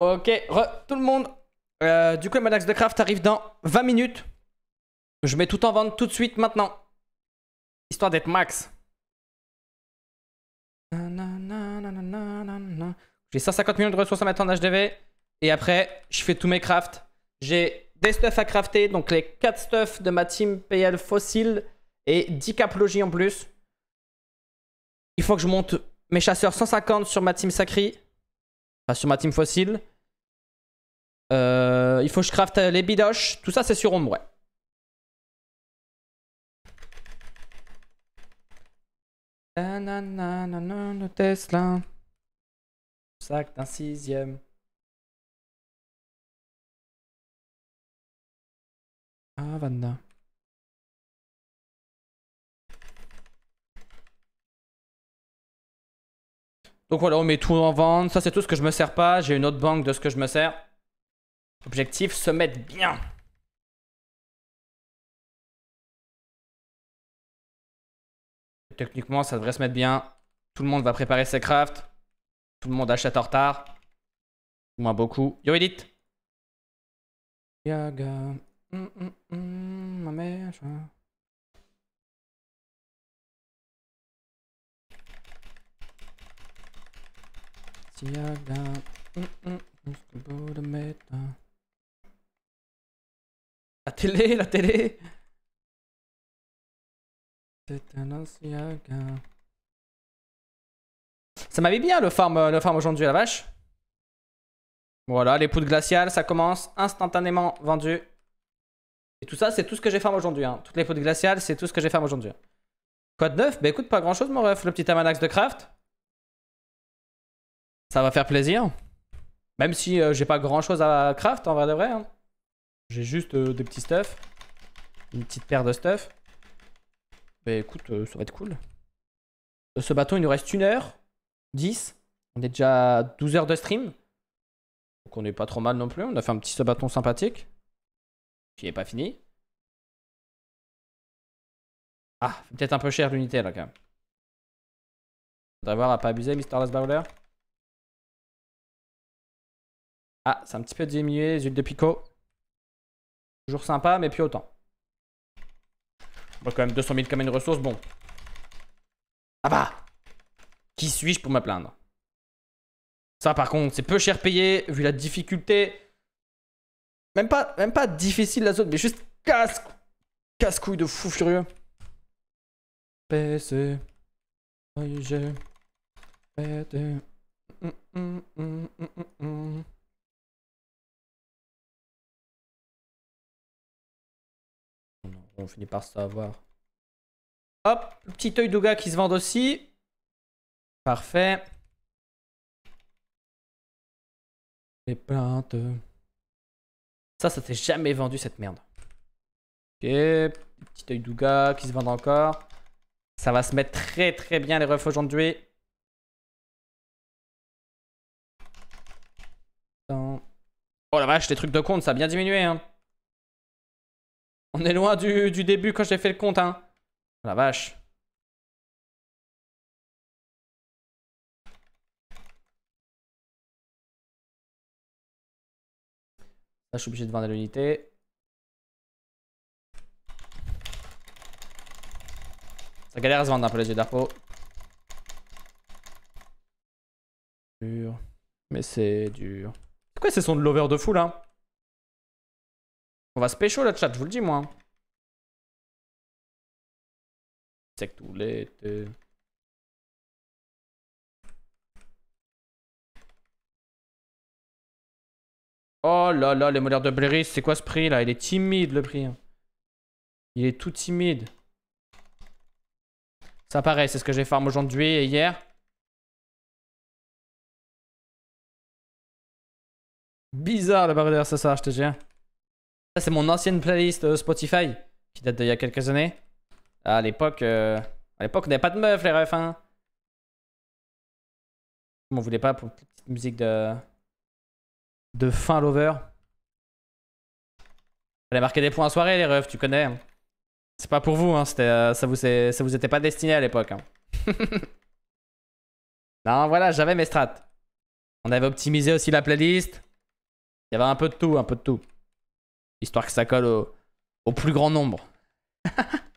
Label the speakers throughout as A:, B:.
A: Ok, tout le monde. Euh, du coup, axe de Craft arrive dans 20 minutes. Je mets tout en vente tout de suite maintenant. Histoire d'être max. J'ai 150 millions de ressources à mettre en HDV. Et après, je fais tous mes crafts. J'ai des stuffs à crafter, donc les 4 stuffs de ma team PL fossile et 10 capologies en plus. Il faut que je monte mes chasseurs 150 sur ma team sacrée. Enfin, sur ma team fossile. Euh, il faut que je crafte les bidoches. Tout ça, c'est sur ombre, ouais.
B: Tesla.
A: Sac d'un sixième.
B: Ah, Vanda.
A: Donc voilà, on met tout en vente. Ça, c'est tout ce que je me sers pas. J'ai une autre banque de ce que je me sers. Objectif, se mettre
B: bien. Techniquement, ça devrait se mettre bien.
A: Tout le monde va préparer ses crafts. Tout le monde achète en retard. Moins beaucoup. Yo Edith
B: Yaga. Mm, mm, mm, ma mère, je... La télé, la télé C'est un
A: Ça m'avait bien le farm, euh, le farm aujourd'hui, la vache. Voilà, les poudres glaciales, ça commence instantanément vendu. Et tout ça, c'est tout ce que j'ai farm aujourd'hui. Hein. Toutes les poudres glaciales, c'est tout ce que j'ai farm aujourd'hui. Code neuf Bah écoute, pas grand chose, mon ref. Le petit amanax de craft. Ça va faire plaisir. Même si euh, j'ai pas grand chose à craft, en vrai de vrai. Hein. J'ai juste euh, des petits stuff, Une petite paire de stuff. Mais bah, écoute, euh, ça va être cool. Euh, ce bâton, il nous reste une heure. 10. On est déjà à 12 heures de stream. Donc on est pas trop mal non plus. On a fait un petit ce bâton sympathique. Qui n'est pas fini. Ah, peut-être un peu cher l'unité là quand même.
B: Faudrait voir à pas abuser, Mister Last Bowler.
A: Ah, c'est un petit peu diminué les huiles de pico. Toujours sympa, mais puis autant. Bon, quand même, 200 000 comme une ressource, bon. Ah bah Qui suis-je pour me plaindre Ça, par contre, c'est peu cher payé, vu la difficulté. Même pas, même pas difficile la zone, mais juste casse... Casse-couille de fou furieux.
C: PC...
B: On finit par savoir. Hop, petit œil d'Ouga qui se vend aussi. Parfait. Les plaintes.
A: Ça, ça s'est jamais vendu cette merde. Ok, petit œil d'Ouga qui se vend encore. Ça va se mettre très très bien les refs aujourd'hui. Oh la vache, les trucs de compte, ça a bien diminué. Hein. On est loin du, début quand j'ai fait le compte, hein. La vache. Là, je suis obligé de vendre l'unité. Ça galère à se vendre un hein, peu les yeux d'arpo. Mais c'est dur. Pourquoi c'est son de l'over de fou là on va se pécho le chat, je vous le dis moi. Hein.
B: C'est que tout l'été.
A: Oh là là, les modèles de Bléris, c'est quoi ce prix là Il est timide le prix. Hein. Il est tout timide. Ça paraît, c'est ce que j'ai farm aujourd'hui et hier. Bizarre la barrière, ça, ça, je te jure c'est mon ancienne playlist euh, Spotify qui date d'il y a quelques années. À l'époque, euh, à l'époque, on n'avait pas de meuf, les refs. Hein. On voulait pas pour petite musique de de fin lover. Fallait marquer des points à soirée, les refs, tu connais. Hein. C'est pas pour vous, hein, euh, ça vous vous était pas destiné à l'époque. Hein. non, voilà, j'avais mes strats. On avait optimisé aussi la playlist. Il y avait un peu de tout, un peu de tout. Histoire que ça colle au, plus grand nombre.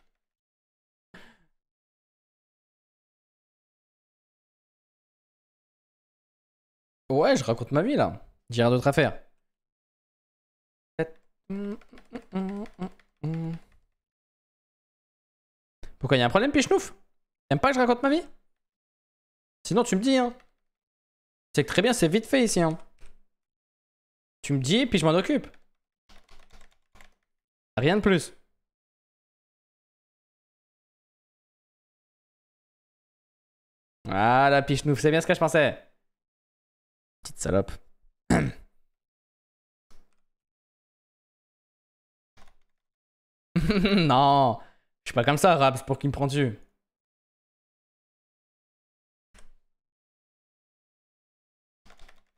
B: ouais, je raconte ma vie là. J'ai rien d'autre à faire. Pourquoi il y a un problème, Pichnouf T'aimes pas que je raconte ma vie
A: Sinon, tu me dis, hein. C'est que très bien, c'est vite fait ici, hein. Tu me dis, puis je m'en occupe. Rien de plus.
B: Ah la pichenouf, c'est bien ce que je pensais. Petite salope. non, je suis pas comme ça, rap, pour qu'il me prends dessus.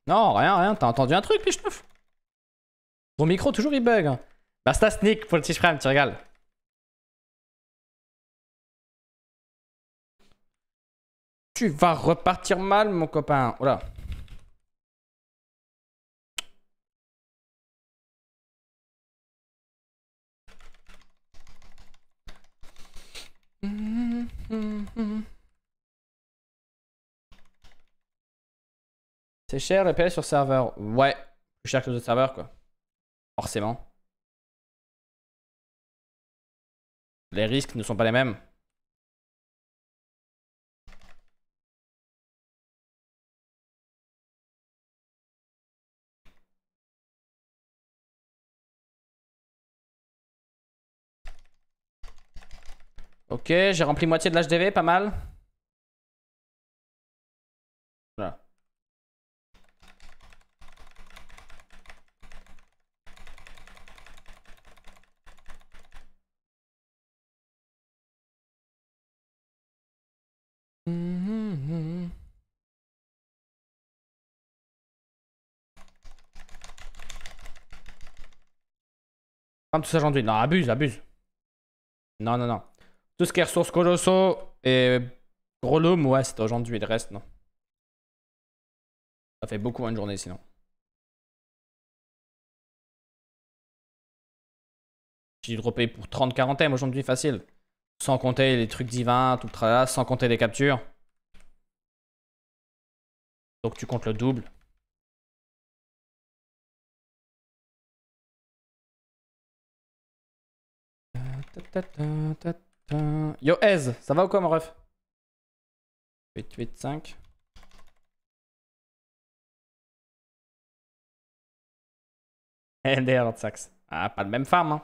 B: Non, rien, rien, t'as entendu un truc, pichenouf Ton micro, toujours, il bug. Hein. Basta sneak pour le t frame, tu rigoles Tu vas repartir mal, mon copain. Voilà.
A: C'est cher le PL sur serveur. Ouais,
B: plus cher que les autres serveurs, quoi. Forcément. les risques ne sont pas les mêmes.
A: Ok, j'ai rempli moitié de l'HDV, pas mal. Comme tout ça, aujourd'hui, Non, abuse, abuse. Non, non, non. Tout ce qui est ressources et gros ouais, c'est aujourd'hui. Le reste, non. Ça fait beaucoup une journée sinon.
B: J'ai droppé pour 30
A: quarantaine aujourd'hui facile. Sans compter les trucs divins, tout le tralala, sans compter les captures. Donc tu comptes le double.
B: Yo, Ez, ça va ou quoi, mon ref 8, 8, 5. Eh, d'ailleurs, Sax. Ah, pas de même femme, hein.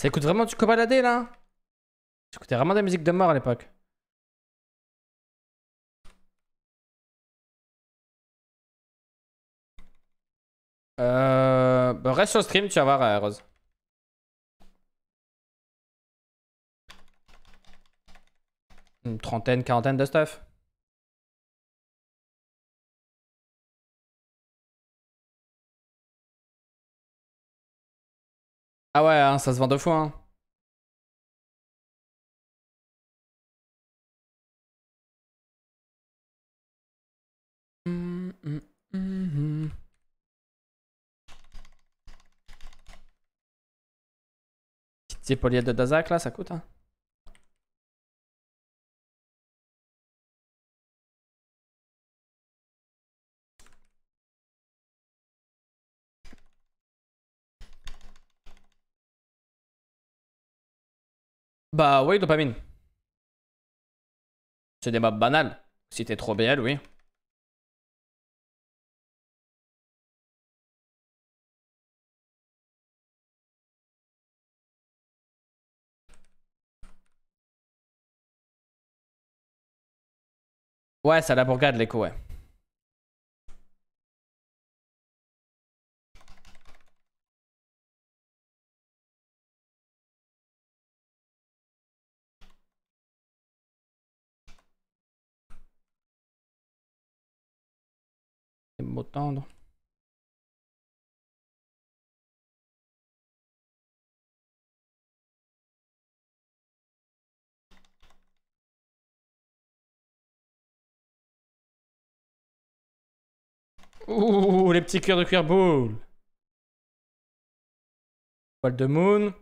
B: Ça écoute vraiment du cobaladé là J'écoutais hein vraiment des musiques de mort à l'époque.
A: Euh... Bah, reste sur stream, tu vas voir, euh, Rose. Une trentaine, quarantaine de stuff.
B: Ah ouais, hein, ça se vend deux fois. Hein. Petite de Dazak là, ça coûte. Hein. Bah oui, dopamine. C'est des mobs banales. Si t'es trop BL, oui. Ouais, ça la bourgade l'écho, ouais. Oh tendre. les petits cœurs de cuir boule. Ball de moon.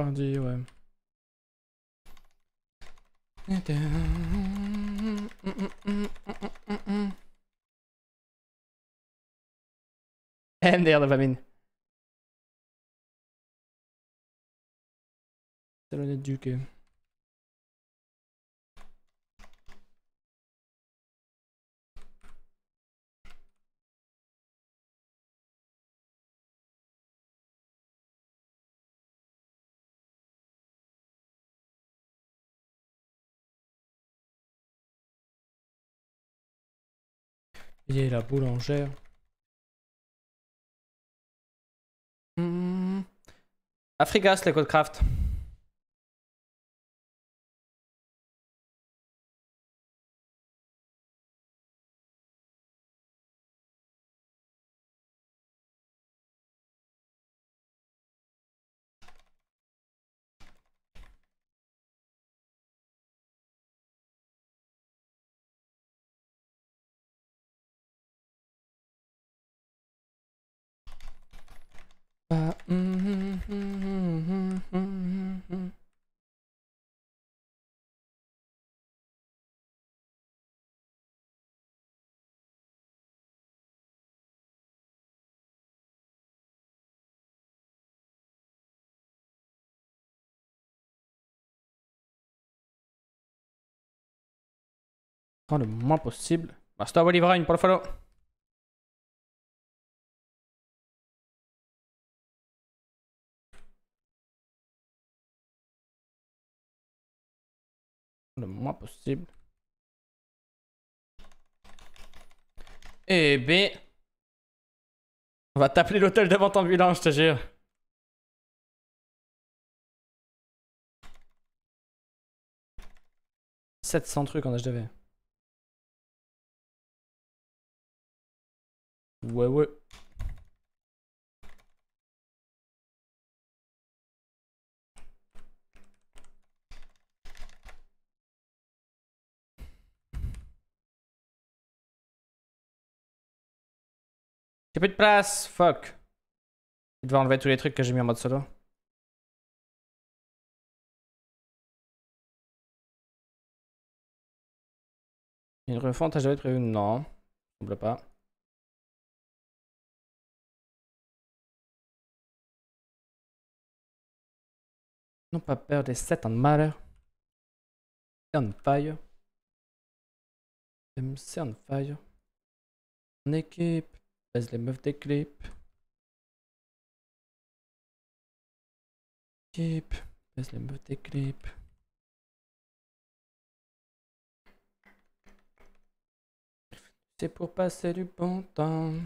B: Bardziłem. the other one. The duke. la boulangère. Mmh. Afrigas, les Codecraft. le moins possible. Basta Wolverine pour le follow. Le moins possible. Eh ben... On va t'appeler l'hôtel Devant ton bilan je te jure. « 700 trucs en HDV. Ouais, ouais. J'ai plus de place, fuck. Il devait enlever tous les trucs que j'ai mis en mode solo. Une refonte à jamais prévu Non, ne pas. Non pas peur des ans de malheur. Um um c'est un fire. c'est on fire. En équipe. laisse les meufs des clips. Équipe. laisse les meufs des clips. C'est pour passer e du bon
C: temps.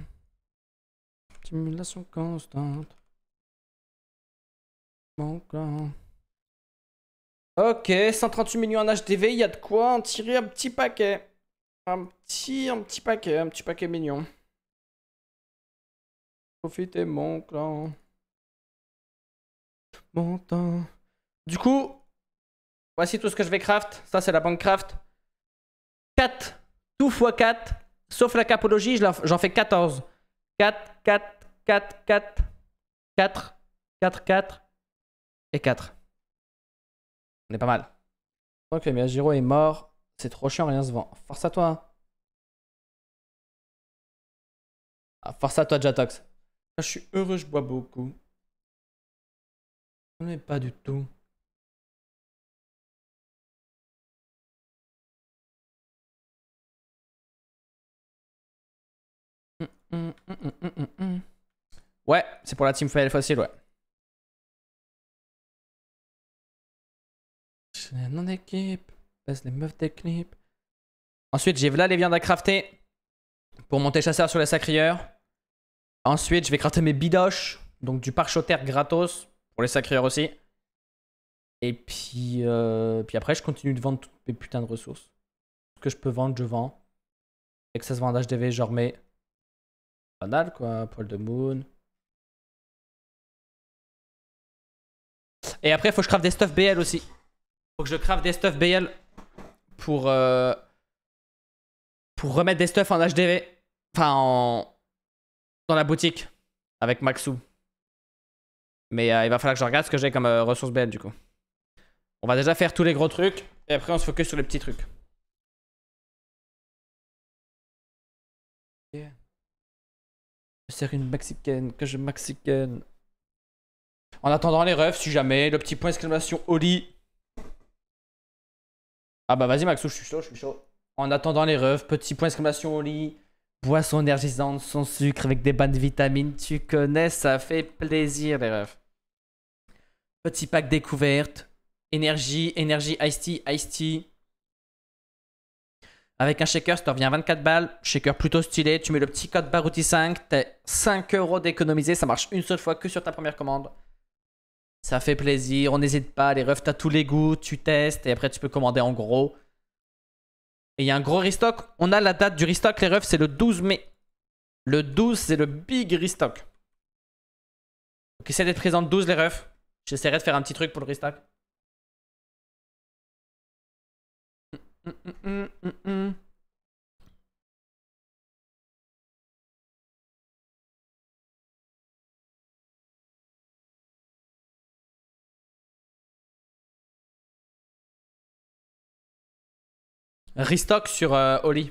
C: Stimulation constante.
A: Mon clan. Ok, 138 millions en HDV, il y a de quoi en tirer un petit paquet. Un petit, un petit paquet, un petit paquet mignon.
B: Profitez mon clan. Mon temps.
A: Du coup, voici tout ce que je vais craft. Ça, c'est la banque craft. 4, 2 x 4, sauf la capologie, j'en fais 14. 4, 4, 4, 4, 4, 4, 4 et 4. On est pas mal. Ok, mais Giro
B: est mort. C'est trop chiant, rien se vend. Force à toi. Hein. Ah, force à toi, Jatox. Ah, je suis heureux, je bois beaucoup. Mais pas du tout. Hum, hum, hum, ouais, c'est pour la team Fail Facile, ouais. non équipe d'équipe.
A: les meufs des clips. Ensuite, j'ai là les viandes à crafter. Pour monter chasseur sur les sacrieurs. Ensuite, je vais crafter mes bidoches. Donc du terre gratos. Pour les sacrieurs aussi. Et puis, euh, puis après, je continue de vendre toutes mes putains de ressources. Ce que je peux vendre, je vends. Et que ça se vend en HDV, genre
B: Banal quoi, poil de moon.
A: Et après, il faut que je crafte des stuff BL aussi. Faut que je crave des stuff BL euh, pour, remettre des stuff en HDV. Enfin, en... dans la boutique avec Maxou. Mais euh, il va falloir que je regarde ce que j'ai comme euh, ressources BL du coup. On va déjà faire tous les gros trucs et après on se focus sur les petits trucs. une mexicaine, que je mexicaine. En attendant les refs, si jamais, le petit point exclamation Oli ah bah vas-y Maxou, je suis chaud, je suis chaud. En attendant les refs, petit point d'exclamation au lit. Boisson énergisante sans sucre avec des de vitamines, tu connais, ça fait plaisir les refs. Petit pack découverte, énergie, énergie Ice Tea, Ice Tea. Avec un shaker, ça te revient à 24 balles. Shaker plutôt stylé. Tu mets le petit code Barouti5, t'as 5 euros d'économiser. Ça marche une seule fois que sur ta première commande. Ça fait plaisir. On n'hésite pas. Les refs, t'as tous les goûts. Tu testes et après, tu peux commander en gros. Et il y a un gros restock. On a la date du restock, les refs. C'est le 12 mai. Le 12, c'est le big restock. Donc, essaie d'être présent le 12, les
B: refs. J'essaierai de faire un petit truc pour le restock. Hum, hum, hum,
A: Restock sur euh, Oli.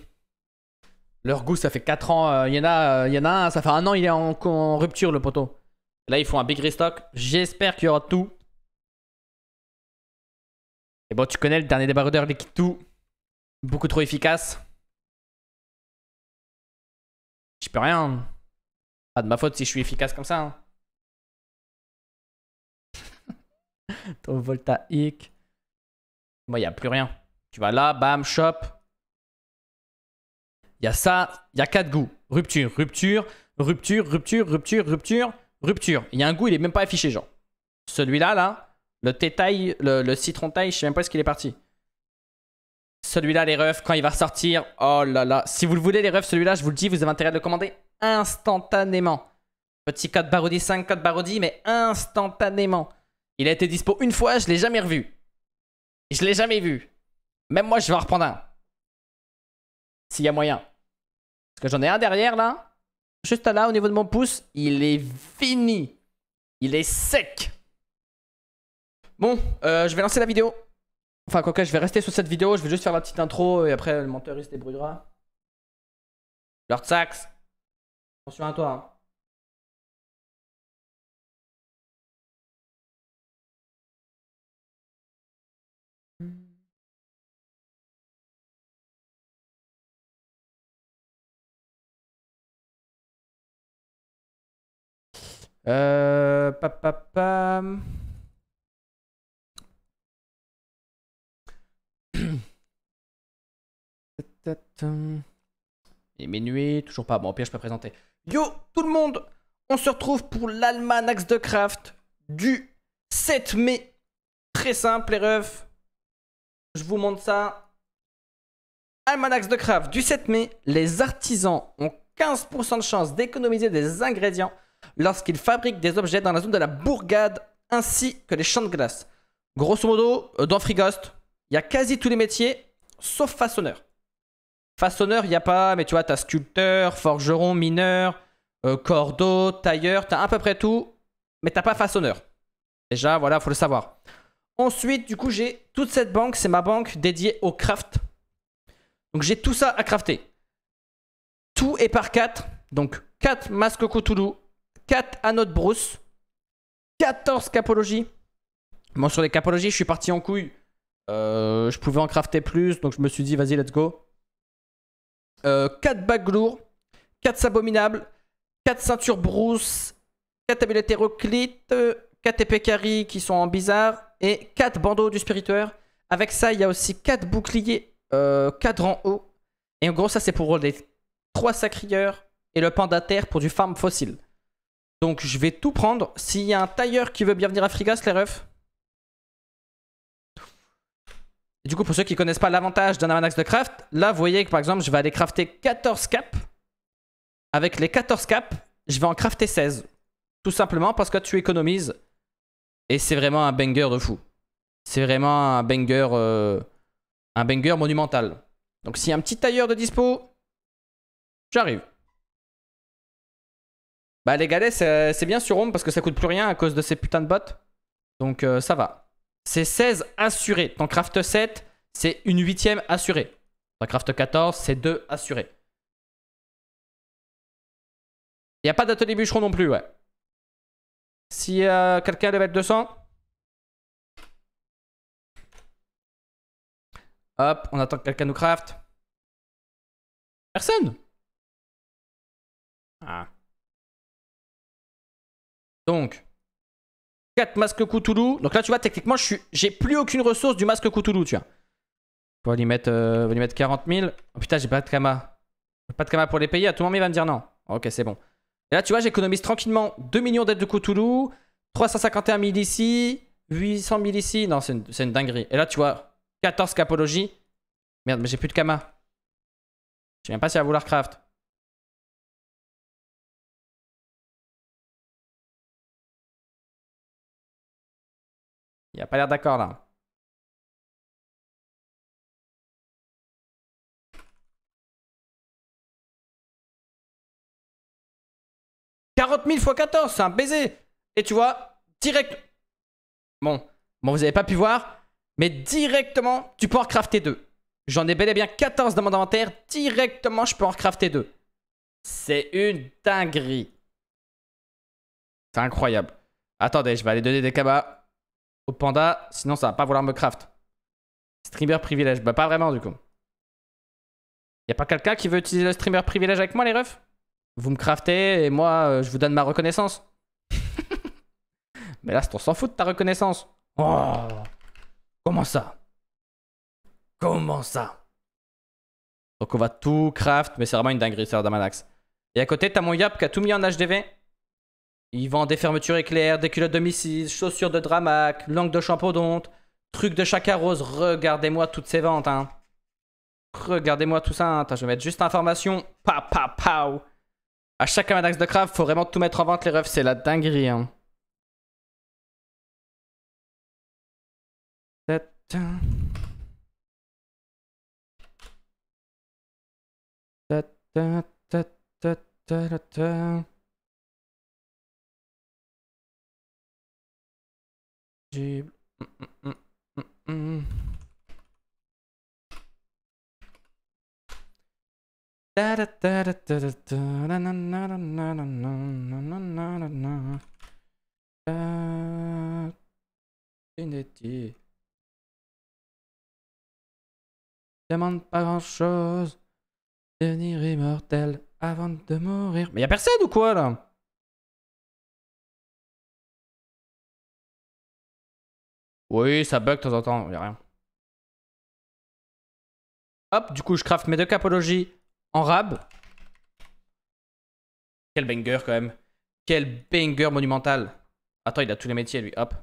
A: Leur goût, ça fait 4 ans. Euh, il y, en a, euh, y en a ça fait un an, il est en, rupture, le poteau. Là, ils font un big restock. J'espère qu'il y aura tout. Et bon, tu connais le dernier débardeur liquide
B: tout. Beaucoup trop efficace.
A: Je peux rien. Pas de ma faute si je suis efficace comme ça. Trop hein. Ton Moi, bon, il n'y a plus rien. Tu vas là, bam, shop. Il y a ça, il y a quatre goûts. Rupture, rupture, rupture, rupture, rupture, rupture, rupture. Il y a un goût, il est même pas affiché, genre. Celui-là, là, le thé le, citron taille, je sais même pas est ce qu'il est parti. Celui-là, les refs, quand il va ressortir, oh là là. Si vous le voulez, les refs, celui-là, je vous le dis, vous avez intérêt à le commander instantanément. Petit code Barodi 5, code Barodi, mais instantanément. Il a été dispo une fois, je l'ai jamais revu. Je l'ai jamais vu. Même moi, je vais en reprendre un. S'il y a moyen. Parce que j'en ai un derrière, là. Juste là, au niveau de mon pouce. Il est fini. Il est sec. Bon, euh, je vais lancer la vidéo. Enfin, quoi que, je vais rester sur cette vidéo. Je vais juste faire la petite intro et après, le menteur, il se débrouillera. Lord sax.
B: Attention à toi. Hein. Euh,
A: Et toujours pas. Bon, pire, je peux présenter. Yo, tout le monde On se retrouve pour l'Almanax de Craft du 7 mai. Très simple, les refs. Je vous montre ça. Almanax de Craft du 7 mai. Les artisans ont 15% de chance d'économiser des ingrédients lorsqu'il fabrique des objets dans la zone de la bourgade ainsi que les champs de glace. Grosso modo, euh, dans Frigost il y a quasi tous les métiers sauf façonneur. Façonneur, il n'y a pas, mais tu vois, tu as sculpteur, forgeron, mineur, euh, cordeau, tailleur, as à peu près tout, mais t'as pas façonneur. Déjà, voilà, faut le savoir. Ensuite, du coup, j'ai toute cette banque, c'est ma banque dédiée au craft. Donc j'ai tout ça à crafter. Tout est par 4. Donc 4 masques Cthulhu, 4 anneaux de brousse, 14 capologies. Bon, sur les capologies, je suis parti en couille. Euh, je pouvais en crafter plus, donc je me suis dit, vas-y, let's go. Euh, 4 bagues lourds, 4 abominables, 4 ceintures brousse, 4 amulettes 4 épées qui sont en bizarre, et 4 bandeaux du spiriteur. Avec ça, il y a aussi 4 boucliers, euh, 4 en haut. Et en gros, ça, c'est pour les 3 sacrilleurs et le pendataire pour du farm fossile. Donc je vais tout prendre. S'il y a un tailleur qui veut bien venir à Frigas, les refs. du coup, pour ceux qui connaissent pas l'avantage d'un amanax de craft, là, vous voyez que par exemple, je vais aller crafter 14 caps. Avec les 14 caps, je vais en crafter 16. Tout simplement parce que tu économises. Et c'est vraiment un banger de fou. C'est vraiment un banger, euh, un banger monumental. Donc s'il y a un petit tailleur de dispo, j'arrive. Bah les galets c'est euh, bien sur Home parce que ça coûte plus rien à cause de ces putains de bots. Donc euh, ça va. C'est 16 assurés ton craft 7, c'est une huitième assurée. Dans craft 14, c'est 2 assurés.
B: Il a pas d'atelier bûcheron non plus, ouais. Si euh, quelqu'un devait être 200. Hop, on attend que quelqu'un nous craft. Personne Ah. Donc, 4
A: masques Cthulhu. Donc là, tu vois, techniquement, je j'ai plus aucune ressource du masque Cthulhu, tu vois. On va lui mettre, euh, mettre 40 000. Oh putain, j'ai pas de kama. Pas de kama pour les payer. À ah, tout moment, il va me dire non. Ok, c'est bon. Et là, tu vois, j'économise tranquillement 2 millions d'aides de Cthulhu, 351 000 ici, 800 000 ici. Non, c'est une, dinguerie. Et là, tu vois, 14 capologies. Merde, mais j'ai plus de kama. Je sais même pas si à vouloir craft.
B: Il a pas l'air d'accord là.
A: « 40 000 x 14, c'est un baiser Et tu vois, direct... Bon, bon vous avez pas pu voir, mais directement, tu peux en crafter deux. J'en ai bel et bien 14 dans mon inventaire, directement je peux en crafter deux. C'est une dinguerie. C'est incroyable. Attendez, je vais aller donner des cabas au panda, sinon ça va pas vouloir me craft. Streamer privilège, bah pas vraiment du coup. Y'a pas quelqu'un qui veut utiliser le streamer privilège avec moi les refs Vous me craftez et moi euh, je vous donne ma reconnaissance. Mais là on s'en fout de ta reconnaissance. Oh. Comment ça Comment ça Donc on va tout craft, mais c'est vraiment une dinguerie, ça, Damanax. Et à côté, t'as mon Yap qui a tout mis en HDV. Ils vendent des fermetures éclairs, des culottes de Missis, chaussures de Dramac, langue de champodonte, trucs de rose. Regardez-moi toutes ces ventes, hein. Regardez-moi tout ça, hein. je vais mettre juste information. Pa, pa, pow. À chaque Amadax de crabe, faut vraiment tout mettre en vente, les refs. C'est la dinguerie, hein.
B: Demande
C: pas grand chose. Devenir immortel avant de mourir.
B: Mais y a personne ou quoi là Oui, ça bug de temps en temps, y a rien.
A: Hop, du coup, je craft mes deux capologies en rab. Quel banger quand même. Quel banger monumental. Attends, il a tous les métiers lui, hop.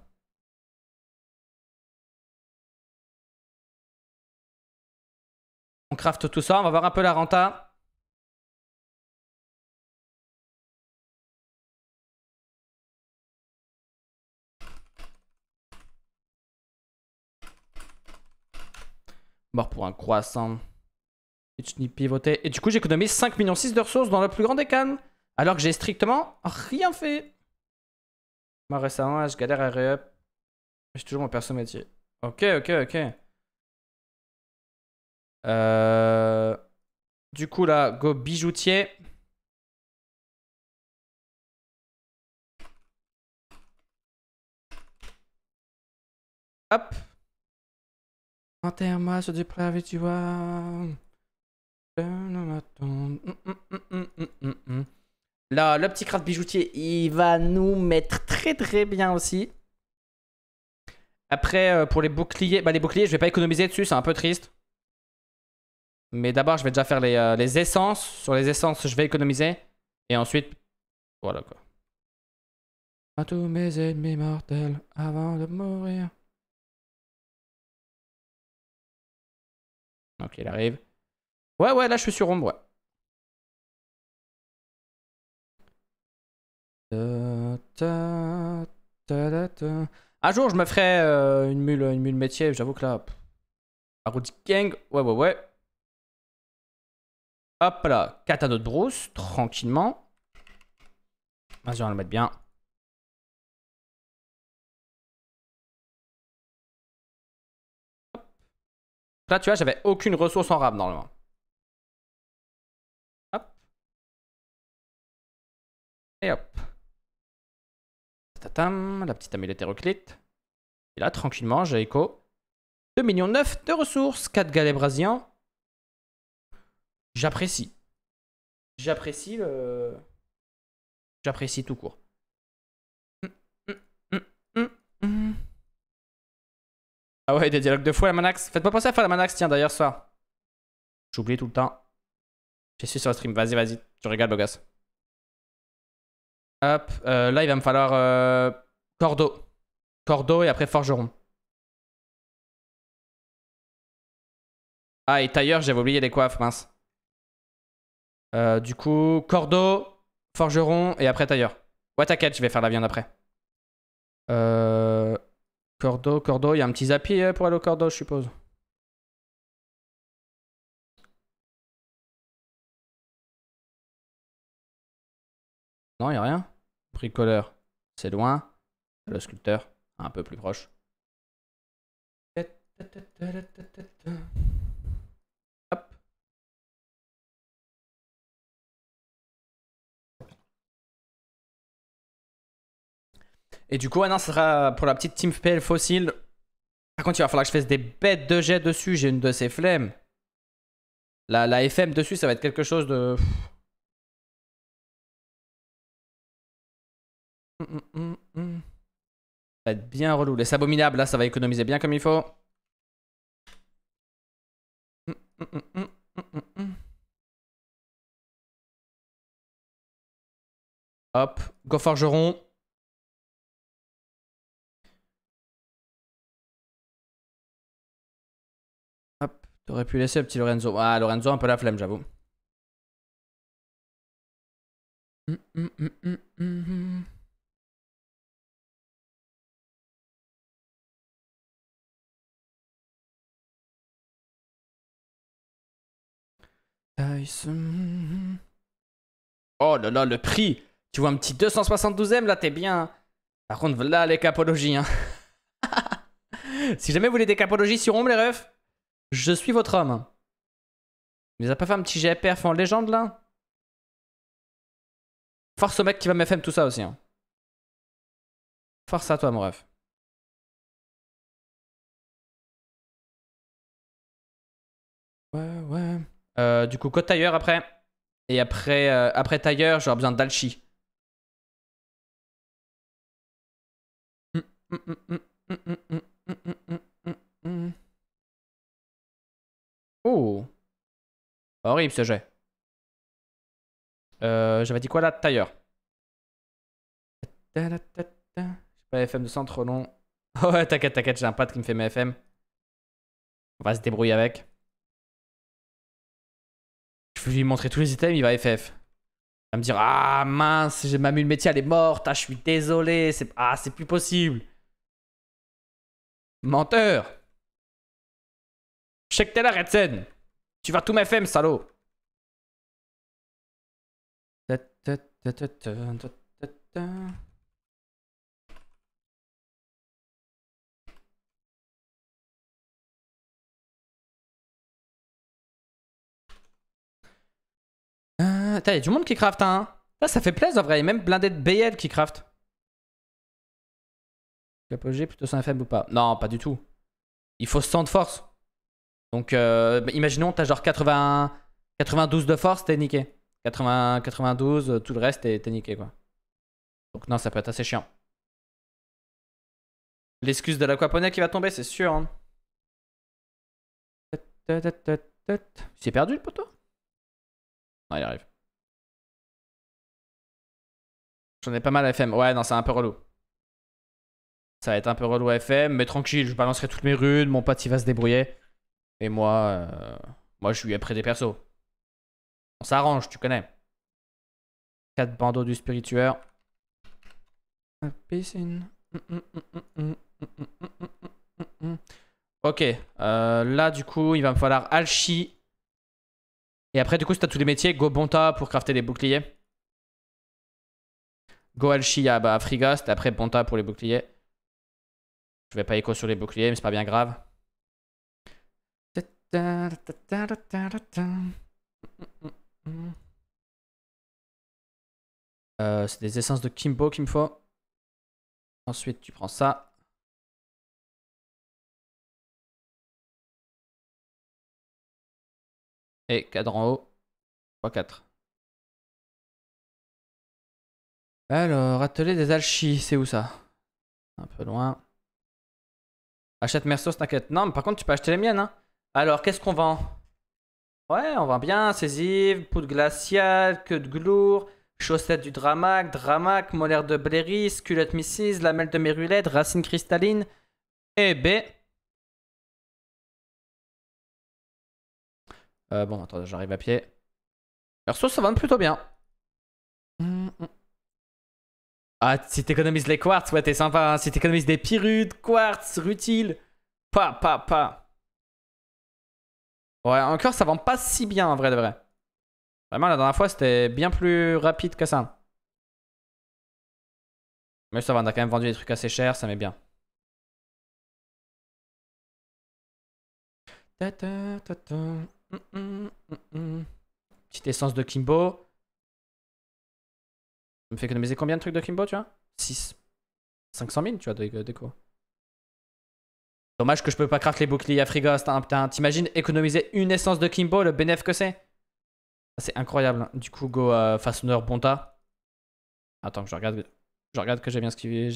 B: On craft tout ça, on va voir un peu la renta.
A: Mort pour un croissant. Et tu n'y pivotais. Et du coup, j'ai 5 millions 6 de ressources dans la plus grande des cannes. Alors que j'ai strictement rien fait. Moi, récemment, je galère à re-up. J'ai toujours mon perso métier. Ok, ok, ok. Euh... Du coup, là, go bijoutier.
B: Hop. Enterre-moi sur du tu
C: vois.
A: Là, le petit craft bijoutier, il va nous mettre très très bien aussi. Après, euh, pour les boucliers, bah les boucliers, je vais pas économiser dessus, c'est un peu triste. Mais d'abord, je vais déjà faire les, euh, les, essences. Sur les essences, je vais économiser. Et ensuite, voilà quoi.
B: À tous mes ennemis mortels, avant de mourir. Donc il arrive. Ouais, ouais, là je suis sur ombre, ouais.
A: Un jour, je me ferai euh, une, mule, une mule métier. J'avoue que là. de Gang. Ouais, ouais, ouais. Hop là. Katana de brousse. Tranquillement.
B: Vas-y, on va le mettre bien. Là, tu vois, j'avais aucune ressource en rab normalement. Hop.
A: Et hop. la petite amulette héroclite. Et là, tranquillement, j'ai écho. 2 millions 9 de ressources, 4 galets brasiens. J'apprécie. J'apprécie le... J'apprécie tout court. Ah ouais, des dialogues de fou à la Manax. Faites pas penser à faire la Manax, tiens, d'ailleurs, soir J'oublie tout le temps. Je suis sur le stream, vas-y, vas-y. Tu régales, beau gosse. Hop, euh, là, il va me falloir euh, Cordeau.
B: Cordeau et après Forgeron.
A: Ah, et tailleur, j'avais oublié les coiffes, mince. Euh, du coup, Cordeau, Forgeron et après tailleur. Ouais, t'inquiète, je vais faire la viande après. Euh... Cordo, Cordo, il y a un petit zappy euh, pour aller au Cordo, je suppose. Non, il n'y a rien. Pricoleur, c'est loin. Le sculpteur, un peu plus proche. Et du coup, maintenant, ah ça sera pour la petite team PL fossile. Par contre, il va falloir que je fasse des bêtes de jet dessus. J'ai une de ces flemmes. La, FM dessus, ça va être quelque chose de...
B: Hum, hum, hum, ça va être bien relou. Les abominables, là, ça va économiser bien comme il faut. Hop, go forgeron. T'aurais pu laisser le petit Lorenzo. Ah, Lorenzo, un peu la flemme, j'avoue. Hum, hum, hum,
A: oh là là, le prix Tu vois un petit 272 ème là, t'es bien. Par contre, voilà les capologies. Hein. si jamais vous voulez des capologies sur Ombre, les refs, je suis votre homme. Mais ça a pas fait un petit GPF en légende là
B: Force au mec qui va m'FM tout ça aussi. Force à toi mon ref.
A: Ouais, ouais. du coup, code tailleur après. Et après, après tailleur, j'aurai besoin d'Alchi.
B: Oh horrible ce jet. Euh, J'avais dit quoi
A: là Tailleur. J'ai pas FM de centre trop long. Oh ouais, t'inquiète, t'inquiète, j'ai un pote qui me fait mes FM. On va se débrouiller avec. Je vais lui montrer tous les items, il va FF. Il va me dire Ah mince, j'ai ma le métier, elle est morte, ah je suis désolé, c'est ah, plus possible. Menteur Check t'es là, Redsen.
B: Tu vas tout m'FM, salaud. Euh, t'as du monde qui craft, hein.
A: Là, ça fait plaisir en vrai. y'a même blindé de BL qui craft. Capogé plutôt sans fm ou pas Non, pas du tout. Il faut se de force. Donc, euh, bah, imaginons, t'as genre 92 de force, t'es niqué. 92, euh, tout le reste, t'es niqué, quoi. Donc non, ça peut être assez chiant.
B: L'excuse de l'aquaponia qui va tomber, c'est sûr. Hein. C'est perdu le poteau Non, il arrive.
A: J'en ai pas mal à FM. Ouais, non, c'est un peu relou. Ça va être un peu relou à FM, mais tranquille, je balancerai toutes mes runes, mon pote il va se débrouiller. Et moi, euh, moi, je suis après des persos. On s'arrange, tu connais. 4 bandeaux du spiritueur. Ok, euh, là du coup il va me falloir alchi. Et après du coup si t'as tous les métiers, go bonta pour crafter les boucliers. Go alchi à bah, et après bonta pour les boucliers. Je vais pas écho sur les boucliers mais c'est pas bien grave. Euh, c'est des essences de Kimbo qu'il me faut. Ensuite, tu prends ça.
B: Et cadre en haut. 3, 4.
A: Alors, atelier des alchis, c'est où ça Un peu loin. Achète Merceau t'inquiète. Non, mais par contre, tu peux acheter les miennes. Hein. Alors, qu'est-ce qu'on vend Ouais, on vend bien. saisive, poudre glaciale, queue de glour, chaussettes du dramac, dramac, molaire de bléris, culotte missis, lamelle de mérulette, racine cristalline. et eh B. Ben. Euh, bon, attends, j'arrive à pied. Alors ça vend plutôt bien. Ah, si t'économises les quartz, ouais, t'es sympa. Hein. Si t'économises des pyrudes, quartz, rutile, pa, pa, pa. Ouais, encore, ça vend pas si bien en vrai de vrai. Vraiment, la dernière fois, c'était bien plus rapide que ça. Mais ça va, on a quand même vendu des trucs assez chers, ça met bien. Mm, mm, mm, Petite essence de Kimbo. Ça me fait économiser combien de trucs de Kimbo, tu vois 6. 500 000, tu vois, de déco. Dommage que je peux pas craft les boucliers à Frigost, T'imagines économiser une essence de Kimbo, le bénéf que c'est C'est incroyable. Du coup, go euh, façonneur Bonta. Attends, je regarde, je regarde que j'ai bien,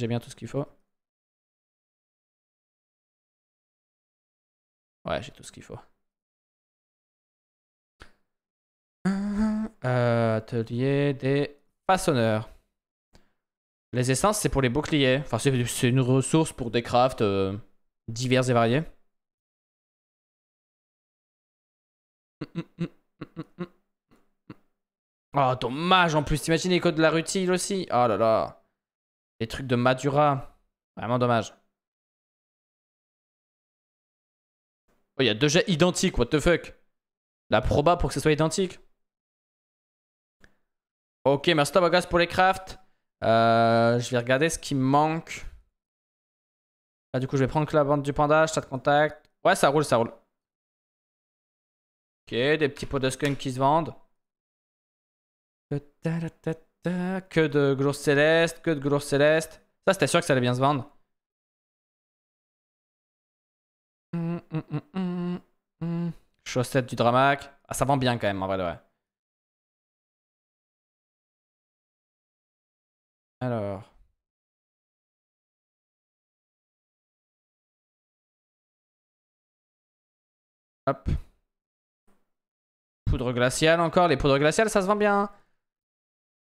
A: bien tout ce qu'il faut.
B: Ouais, j'ai tout ce qu'il faut.
A: Euh, atelier des façonneurs. Les essences, c'est pour les boucliers. Enfin, c'est une ressource pour des crafts. Euh, divers et variés. Oh, dommage en plus. T'imagines les codes de la rutile aussi Oh là là. Les trucs de Madura. Vraiment dommage. Oh, il y a deux jets identiques. What the fuck La proba pour que ce soit identique. Ok, merci Tabagas pour les crafts. Euh, je vais regarder ce qui manque. Bah, du coup, je vais prendre que la bande du panda, ça te contact. Ouais, ça roule, ça roule. Ok, des petits pots de skunk qui se vendent. Que de grosses céleste, que de grosses céleste Ça, c'était sûr que ça allait bien se vendre.
B: Hum, hum, hum, Chaussettes du Dramac. Ah, ça vend bien quand même, en vrai, ouais. Alors.
A: Hop. Poudre glaciale encore. Les poudres glaciales, ça se vend bien.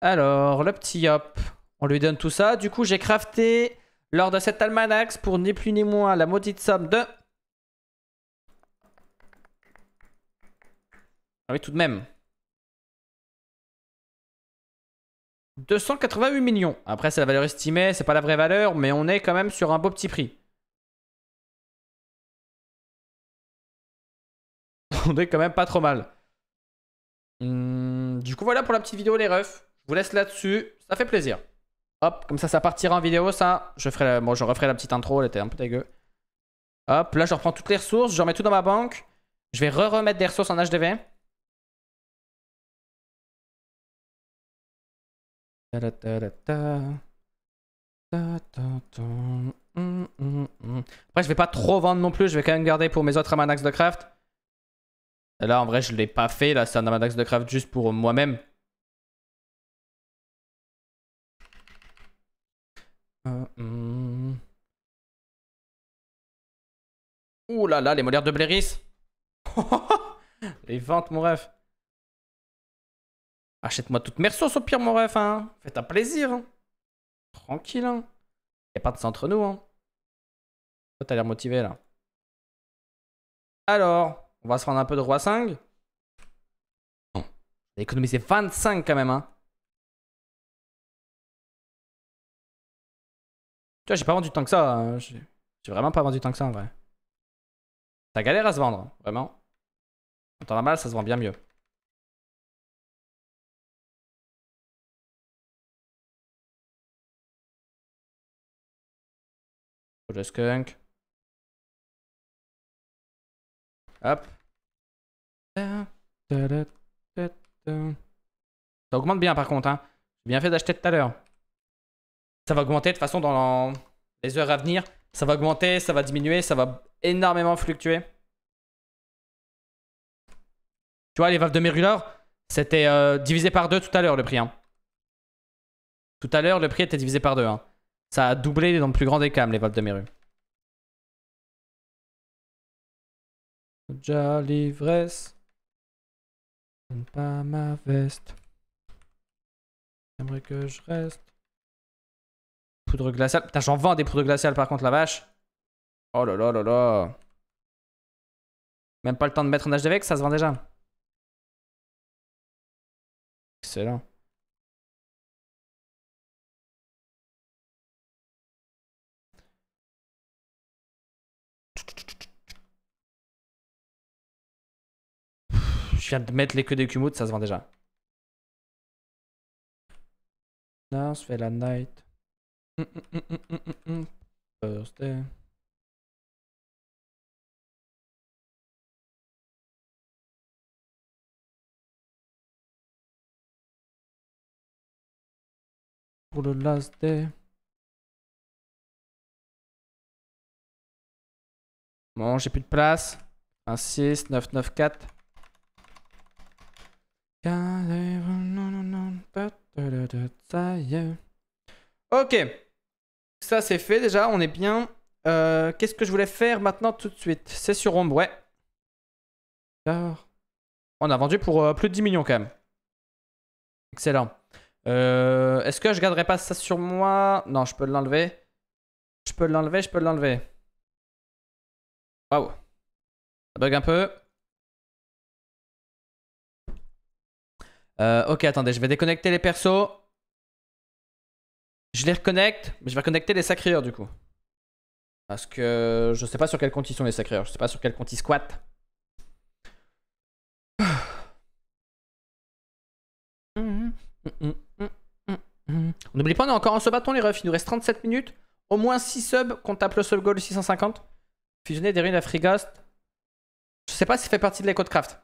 A: Alors, le petit hop. On lui donne tout ça. Du coup, j'ai crafté lors de cet almanax pour ni plus ni moins la maudite somme de... Ah oui, tout de même. 288 millions. Après, c'est la valeur estimée, c'est pas la vraie valeur, mais on est quand même sur un beau petit
B: prix. on est
A: quand même pas trop mal. Hum, du coup, voilà pour la petite vidéo, les refs. Je vous laisse là-dessus. Ça fait plaisir. Hop, comme ça, ça partira en vidéo, ça. Je ferai, la... bon, je referai la petite intro, elle était un peu dégueu. Hop, là, je reprends toutes les ressources, je remets tout dans ma banque. Je vais re-remettre des
B: ressources en HDV. Hum,
A: hum, Après, je vais pas trop vendre non plus, je vais quand même garder pour mes autres Amanax de craft. Là, en vrai, je l'ai pas fait. Là, c'est un Amadax de craft juste pour moi-même.
B: Euh, hmm. Ouh là là, les molaires de Bléris
A: Les ventes, mon ref. Achète-moi toute mes ressources au pire, mon ref. Hein. Faites un plaisir. Hein. Tranquille. Hein. Y a pas de centre nous. Hein. Toi, t'as l'air motivé, là. Alors on va se rendre un peu de roi 5. Non. J'ai économisé 25 quand même. Hein.
B: Tu vois, j'ai pas vendu tant que ça. Hein. J'ai vraiment pas vendu tant que ça en vrai. Ça galère à se vendre, vraiment. En temps normal, ça se vend bien mieux. Le skunk. Hop. Ça
A: augmente bien par contre. Hein. J'ai bien fait d'acheter tout à l'heure. Ça va augmenter de toute façon dans les heures à venir. Ça va augmenter, ça va diminuer, ça va énormément fluctuer. Tu vois, les valves de merulor, c'était euh, divisé par deux tout à l'heure le prix. Hein. Tout à l'heure, le prix était divisé par deux. Hein. Ça a doublé dans le plus grand des cas, les valves de Meru.
B: Déjà l'ivresse
A: pas ma veste. J'aimerais que je reste. Poudre glaciale. Putain, j'en vends des poudres glaciales par contre, la vache. Oh là là là là. Même pas le temps de mettre un âge ça se
B: vend déjà. Excellent.
A: Je viens de mettre les queues de Kumut, ça se vend déjà.
B: Là, on se la night. Hum, hum, hum, Pour le last day.
A: Bon, j'ai plus de place. 1, 6, 9, 9, 4. Ok. Ça, c'est fait déjà. On est bien. Euh, qu'est-ce que je voulais faire maintenant tout de suite C'est sur Ombre, ouais. On a vendu pour euh, plus de 10 millions quand même. Excellent. Euh, est-ce que je garderai pas ça sur moi Non, je peux l'enlever. Je peux l'enlever, je peux l'enlever. Waouh. Ça bug un peu.
B: Euh, ok, attendez, je vais déconnecter les persos.
A: Je les reconnecte, mais je vais reconnecter les sacréurs du coup. Parce que je sais pas sur quel compte ils sont les sacréurs je sais pas sur quel compte ils squattent. On n'oublie pas, on est encore en ce bâton les refs, il nous reste 37 minutes. Au moins 6 subs, qu'on tape le sub goal 650. Fusionner des runes à frigost, Je sais pas si ça fait partie de l'Echo de Craft.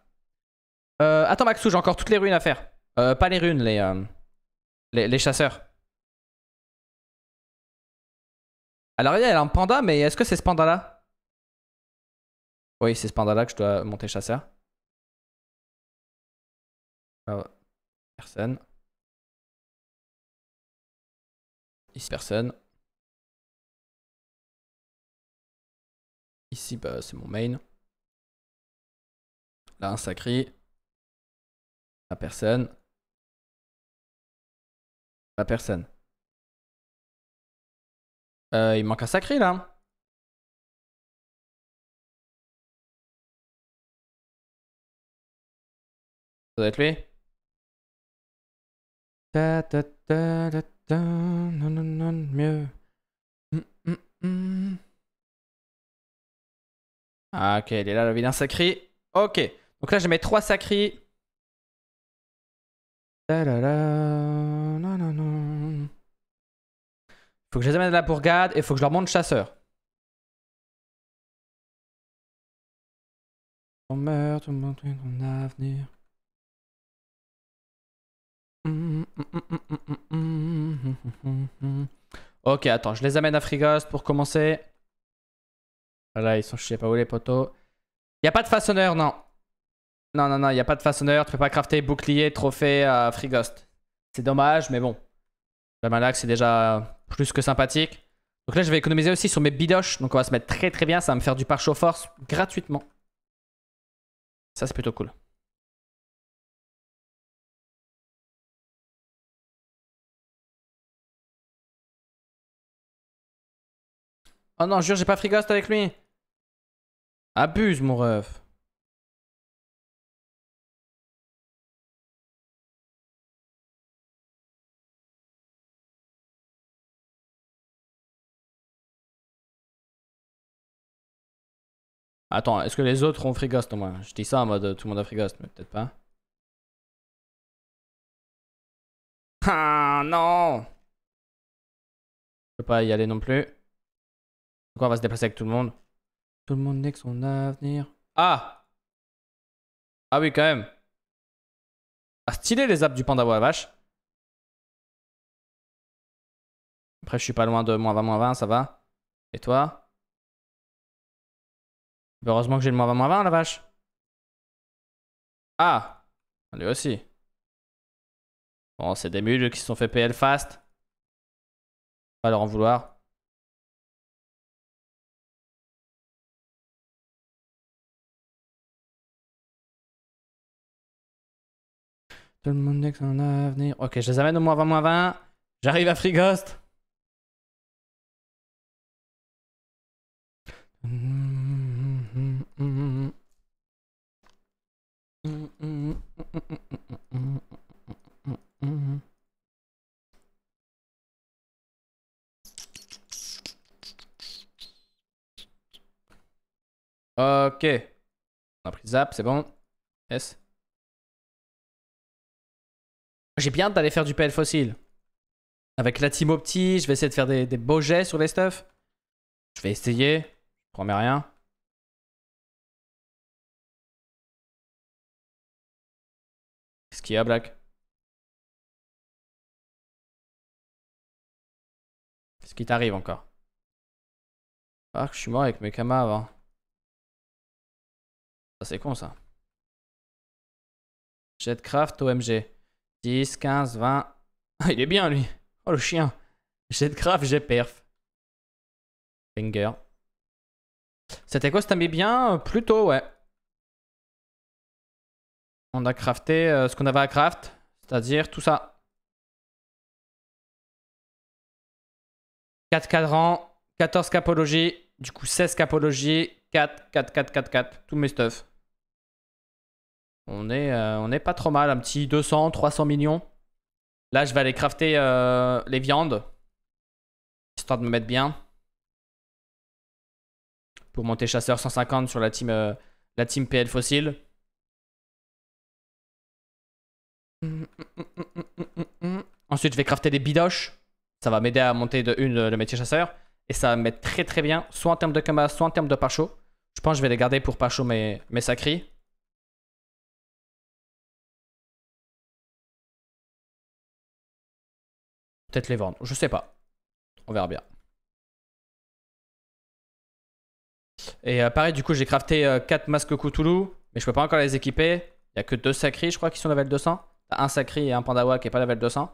A: Euh, attends, Maxou, j'ai encore toutes les runes à faire. Euh, pas les runes, euh,
B: les, les, chasseurs. Alors, il y a un panda, mais est-ce que c'est ce panda-là Oui, c'est ce panda-là que je dois monter chasseur. Ah, personne. Ici, personne. Ici, bah, c'est mon main. Là, un sacré personne. La personne. Euh, il manque un sacré là. Ça doit être lui. Ta ta non non non mieux. Mm, mm, mm.
A: Ah ok, il est là le vilain sacré. Ok, donc là je mets trois sacrés faut que je les amène à la bourgade et faut que je leur montre chasseur. Ok, attends, je les amène à Frigost pour commencer. Là ils sont je sais pas où les poteaux. Y a pas de façonneur, non. Non, non, non, il n'y a pas de façonneur. Tu peux pas crafter bouclier, trophée, à euh, free ghost. C'est dommage, mais bon. La malaxe c'est déjà plus que sympathique. Donc là, je vais économiser aussi sur mes bidoches. Donc on va se mettre très très bien. Ça va me faire du pare force gratuitement. Ça, c'est plutôt
B: cool. Oh non, jure, j'ai pas free ghost avec lui. Abuse, mon ref. Attends, est-ce que les autres ont Freeghost au moins Je dis ça en mode euh, tout le monde a Freeghost, mais peut-être pas. Ah
A: non Je peux pas y aller non plus. Pourquoi on va se déplacer avec tout le monde
C: Tout le monde n'est que son avenir.
A: Ah Ah oui, quand même. Ah, stylé les apps du panda à vache.
B: Après, je suis pas loin de moins 20, moins 20, ça va. Et toi bah, heureusement que j'ai le moins 20, moins 20, la vache. Ah Lui aussi. Bon, c'est des mules qui se sont fait PL fast. Pas leur en vouloir. Tout le monde dit que avenir. Ok, je les amène au moins 20, moins 20. J'arrive à Free Ghost. Ok. On a pris Zap, c'est bon.
A: S. J'ai bien hâte d'aller faire du PL fossile. Avec la team Opti, je vais essayer de faire des, beaux jets sur les stuffs. Je vais essayer.
B: Je promets rien. Ski a Qu'est-ce qui t'arrive encore Ah,
A: je suis mort avec mes camas avant. Hein. Ça, c'est con, ça. Jetcraft OMG. 10, 15, 20. il est bien, lui. Oh, le chien. Jetcraft perf. Finger.
B: C'était quoi, ça mis bien Plutôt, ouais. On a crafté euh, ce qu'on avait à craft, c'est-à-dire tout ça. 4 cadrans, 14 capologies,
A: du coup 16 capologies, 4, 4, 4, 4, 4, tous mes stuff. On est, euh, on pas trop mal, un petit 200, 300 millions. Là, je vais aller crafter euh, les viandes, histoire de me mettre bien. Pour monter chasseur 150 sur la team, la team PL fossile. Ensuite, je vais crafter des bidoches. Ça va m'aider à monter de une le métier chasseur. Et ça va mettre très très bien, soit en termes de combat, soit en termes de pacho. Je pense que je vais les garder pour pacho mes, mes sacris. Peut-être les vendre, je sais pas. On verra bien. Et euh, pareil, du coup, j'ai crafté 4 euh, masques Cthulhu, mais je peux pas encore les équiper. Il y a que 2 sacris, je crois, qui sont level 200 un sacré et un Pandawa qui est pas level 200.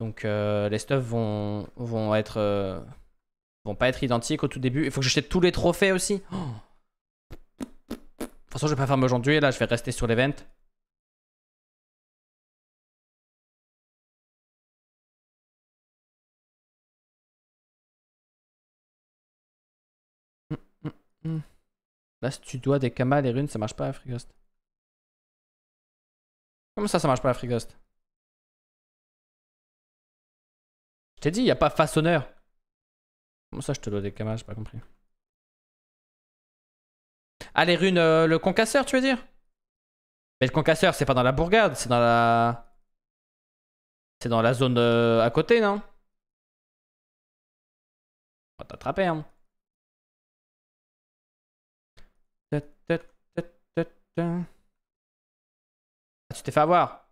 A: Donc euh, les stuffs vont, vont être euh, vont pas être identiques au tout début. Il faut que j'achète tous les trophées aussi. Oh. de toute façon, je vais pas faire aujourd'hui. Là, je vais rester
B: sur l'event. Hum, hum, hum. Là, si tu dois des kamas, les runes, ça marche pas à Comment ça, ça marche pas la frigoste Je t'ai dit, il n'y a pas façonneur. Comment ça, je te dois des camas, j'ai pas compris. Ah, les runes, euh, le concasseur, tu veux dire Mais le concasseur, c'est pas dans la bourgade, c'est dans la. C'est dans la zone euh, à côté, non On va t'attraper, hein. Ah, tu t'es fait avoir.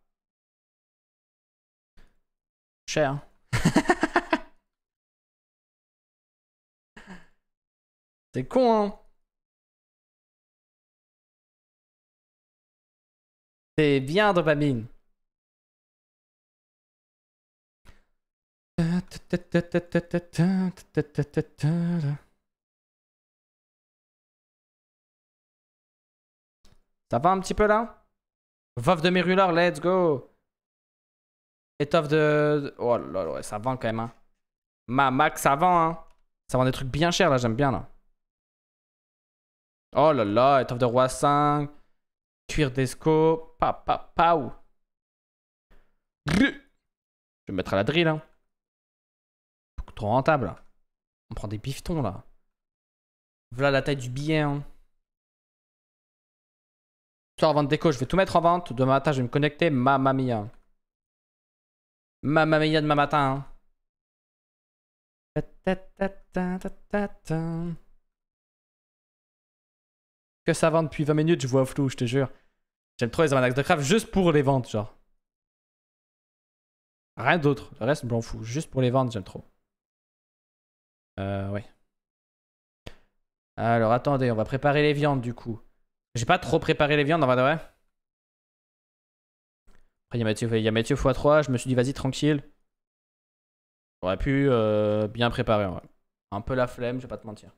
B: Cher. C'est con, hein C'est bien, dopamine. Ça va un petit peu là
A: Vaf de Mirular, let's go. Étoffe de... Oh là là, ça vend quand même. Hein. Ma max, ça vend. Hein. Ça vend des trucs bien chers là, j'aime bien là. Oh là là, étoffe de roi 5. Cuir
B: d'esco. Pa, pa, paou. Je vais me mettre à la drill. Hein. Beaucoup trop rentable. On prend des biftons là.
A: Voilà la taille du billet. Hein en vente déco, je vais tout mettre en vente. Demain matin, je vais me connecter. Mamma mia. Mamma mia demain matin. Hein.
B: Que ça vend depuis 20 minutes, je vois flou, je te jure. J'aime trop les amanax de craft juste pour les ventes, genre. Rien d'autre. Le
A: reste, blanc fou, Juste pour les ventes, j'aime trop. Euh, ouais. Alors, attendez, on va préparer les viandes, du coup. J'ai pas trop préparé les viandes en vrai. Après, il y a Mathieu, il y a Mathieu x3. Je me suis dit, vas-y, tranquille. J'aurais pu euh, bien préparer en vrai. Un peu la flemme, je vais pas te mentir.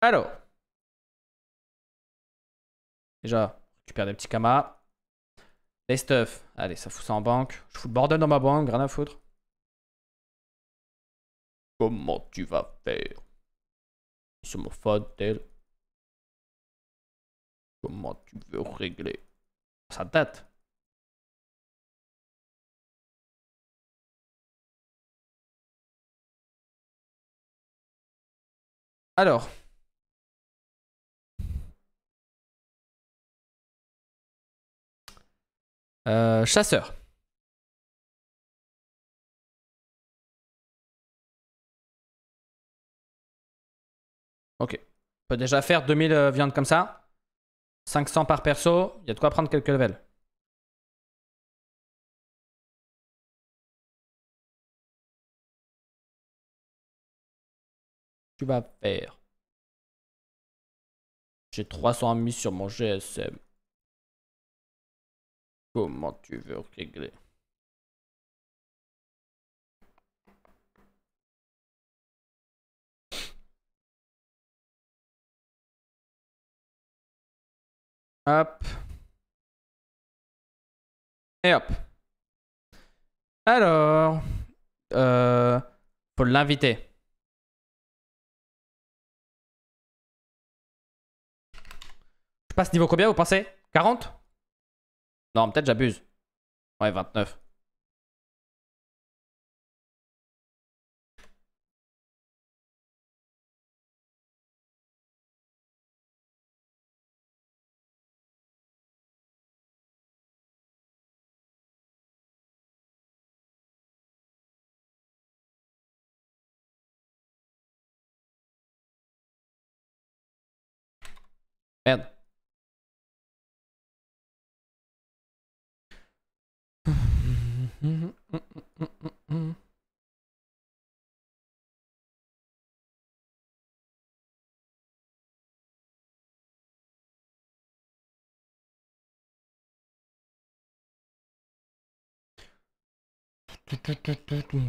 B: Alors. Déjà, récupère des petits
A: camas. Les stuff. Allez, ça fout ça en banque. Je fous le bordel dans ma banque, rien à foutre.
B: Comment tu vas faire ce Comment tu veux régler sa date. Alors. Euh, chasseur. peut déjà faire 2000 euh, viandes comme ça. 500 par perso, il y a de quoi prendre quelques levels. Tu vas faire. J'ai 300 amis sur mon GSM. Comment tu veux régler Hop. Et hop. Alors, euh, faut l'inviter. Je passe niveau combien, vous pensez 40 Non, peut-être j'abuse. Ouais, 29.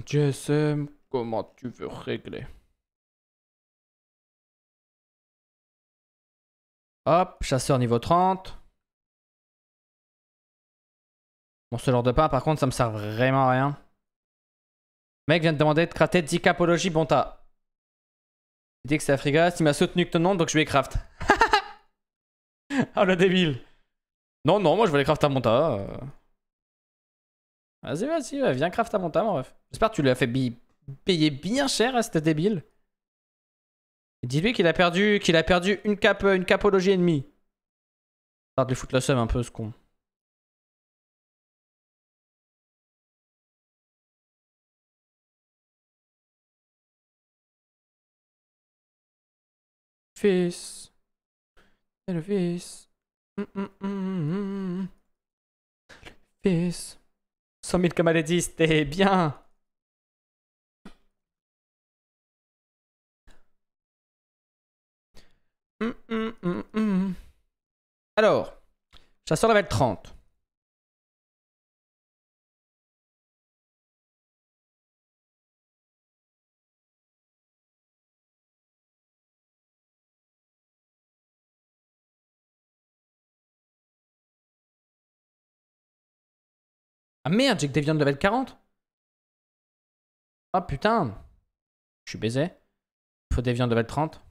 B: JSM, comment tu veux régler. Hop, chasseur niveau 30. Bon, ce genre de pas, par contre, ça me sert vraiment à rien.
A: Mec je viens de demander de crater 10 Bonta. Il dit que c'est Afrika, il m'a soutenu que ton nom, donc je vais ai craft. Ah le débile. Non, non, moi je voulais craft à Bonta. Euh. Vas-y, vas-y, viens craft à Bonta, mon ref. J'espère que tu lui as fait payer bien cher à hein, ce débile. Dis-lui qu'il a perdu qu'il a perdu une une capologie ennemie. Arrête de lui foutre la somme un peu ce
B: con. Fils. Et le fils. Mm Fils. 100 000 camalédistes, c'était bien. Hum, hum, hum, Alors, ça sort Alors, chasseur level 30. Ah merde, j'ai que des viandes level 40 Ah putain Je suis baisé. Il Faut des viandes level 30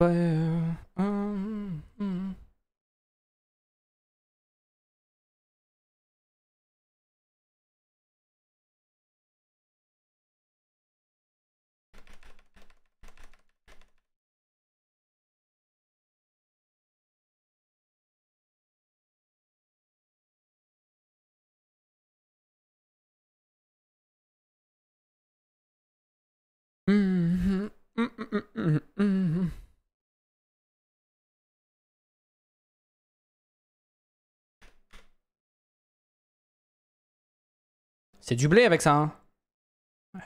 B: But, um... C'est du blé avec ça, hein ouais.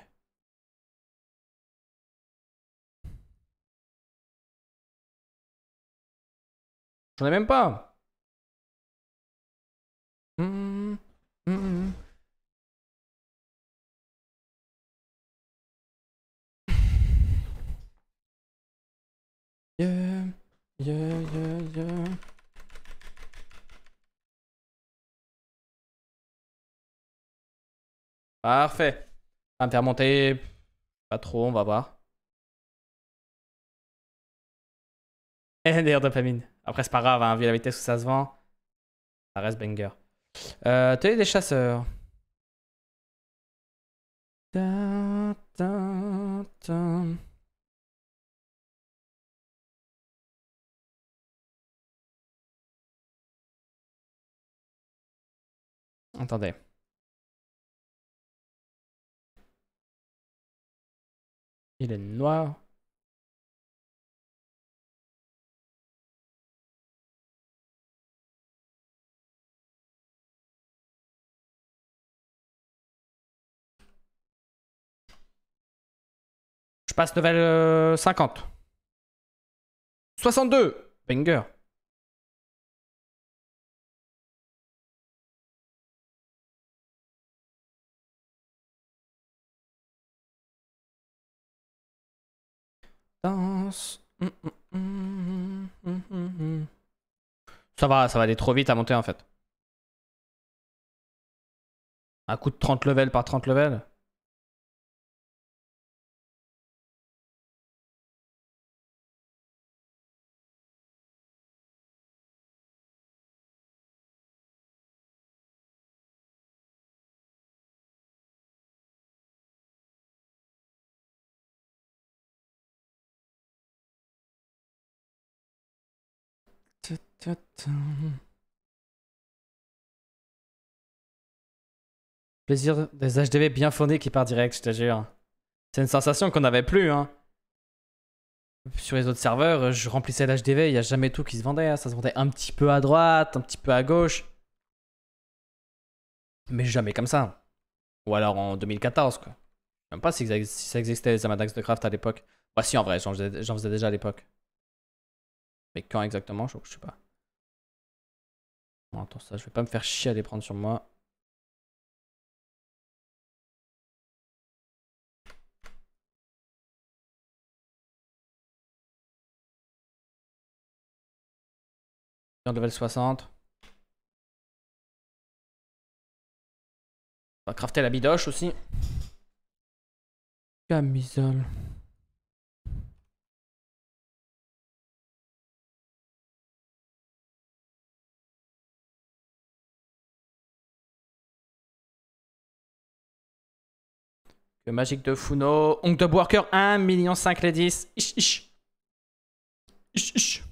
B: J'en ai même pas. Mmh. Mmh. Yeah, yeah, yeah, yeah. Parfait. Intermonté, Pas trop, on va voir. D'ailleurs, dopamine.
A: Après, c'est pas grave, hein, vu la vitesse où ça se vend. Ça reste banger. Euh, des chasseurs.
B: Attendez. Il est noir. Je passe nouvelle 50. Euh, 62 Banger Hum, hum, hum,
A: ça va, ça va aller trop vite à monter en fait.
B: Un coup de 30 levels par 30 levels Euh,
A: Plaisir des HDV bien fondés qui part direct, je te jure. C'est une sensation qu'on n'avait plus, hein. Sur les autres serveurs, je remplissais l'HDV, il n'y a jamais tout qui se vendait. Hein. Ça se vendait un petit peu à droite, un petit peu à gauche. Mais jamais comme ça. Ou alors en 2014, quoi. Je Même pas si ça existait les Amadax de Craft à l'époque. Bah si, en vrai, j'en faisais, déjà à l'époque. Mais quand exactement, je, je sais pas. Bon, attends, ça, je vais pas me faire chier à les prendre sur moi.
B: level 60. On va crafter la bidoche aussi. Camisole.
A: que Magic de Funo. Onk
B: de Worker, 1 million 5 les 10. Ich, ich. Ich,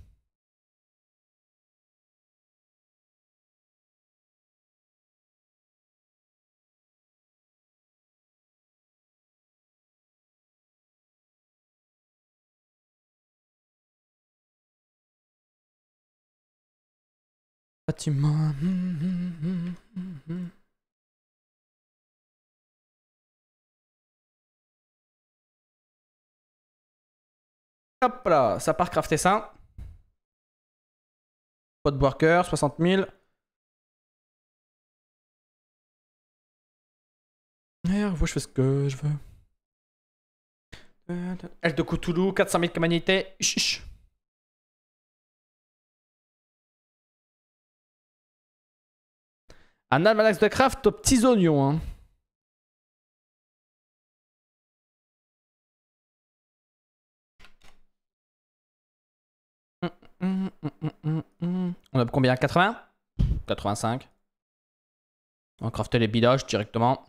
B: Hop là, ça part crafter ça. Pot worker, 60 000. Merde, je fais ce que je veux. Elle de Cthulhu, 400 000 de Chuch Un almanach de craft aux petits oignons. Hein. On a combien 80 85. On va crafter les bidoches directement.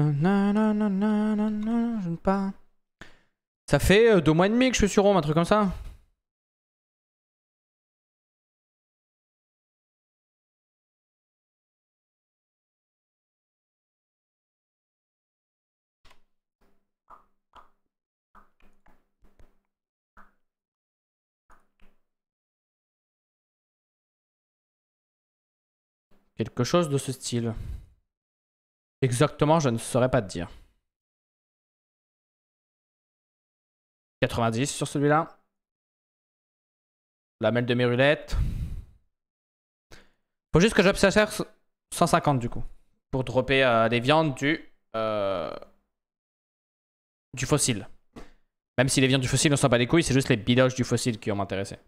B: Non non non non non Je ne Ça fait euh, deux mois et demi que je suis sur Rome, un truc comme ça. Quelque chose de ce style. Exactement, je ne saurais pas te dire. 90 sur celui-là.
A: La de mes roulettes. Faut juste que j'observe 150 du coup. Pour dropper les euh, viandes du... Euh, du fossile. Même si les viandes du fossile, ne sont pas des couilles, c'est juste les biloches du fossile qui ont m'intéressé.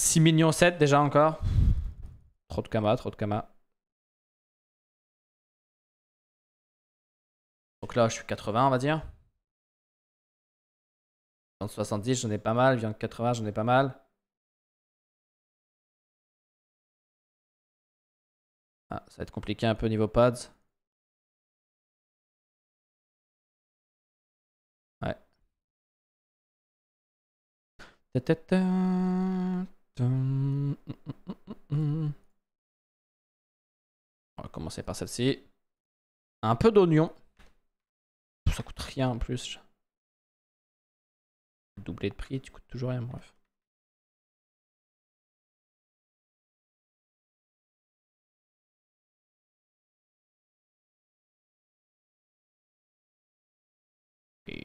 A: 6 millions 7 déjà encore. Trop de kamas, trop de kamas.
B: Donc là, je suis 80, on va dire. 70, j'en ai pas mal. Viande 80, j'en ai pas mal. Ah, ça va être compliqué un peu niveau pads. Ouais. Mm, mm, mm,
A: on va commencer par celle-ci. Un peu d'oignon
B: ça coûte rien en plus. Doublé de prix, tu coûtes toujours rien, bref. Et,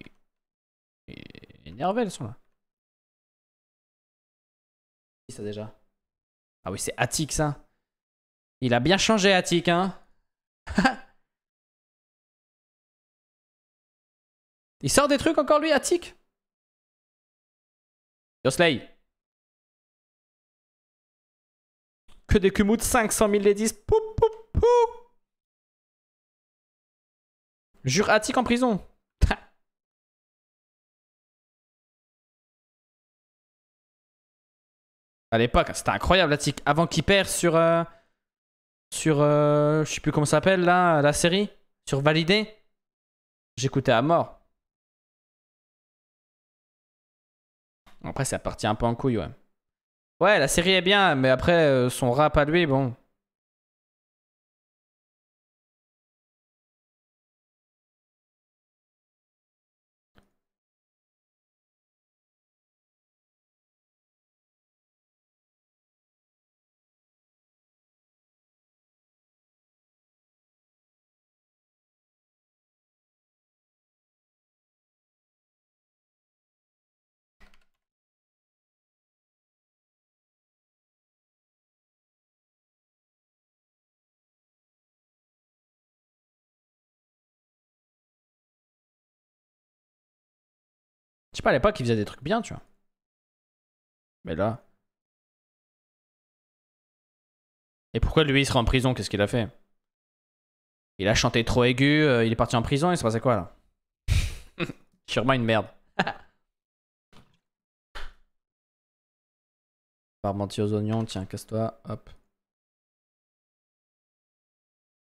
B: et, sont là. ça déjà Ah oui, c'est Attic ça. Hein. Il a bien changé Attic, hein Il sort des trucs encore lui, Attic Yosley. Que des kumuts, 500 000 les 10. Pou, Jure Attic en prison.
A: à l'époque, hein, c'était incroyable Attic. Avant qu'il perd sur. Euh, sur. Euh, je sais plus comment ça s'appelle là, la série. Sur Validé.
B: J'écoutais à mort. Après, ça partit un peu en couille, ouais. Ouais, la série est bien, mais après, euh, son rap à lui, bon. sais pas, à l'époque, ils faisait des trucs bien, tu vois. Mais là.
A: Et pourquoi lui, il sera en prison Qu'est-ce qu'il a fait Il a chanté trop aigu, euh, il est parti en prison, il se passait quoi là Sûrement une merde. Parmentier aux oignons, tiens, casse-toi, hop.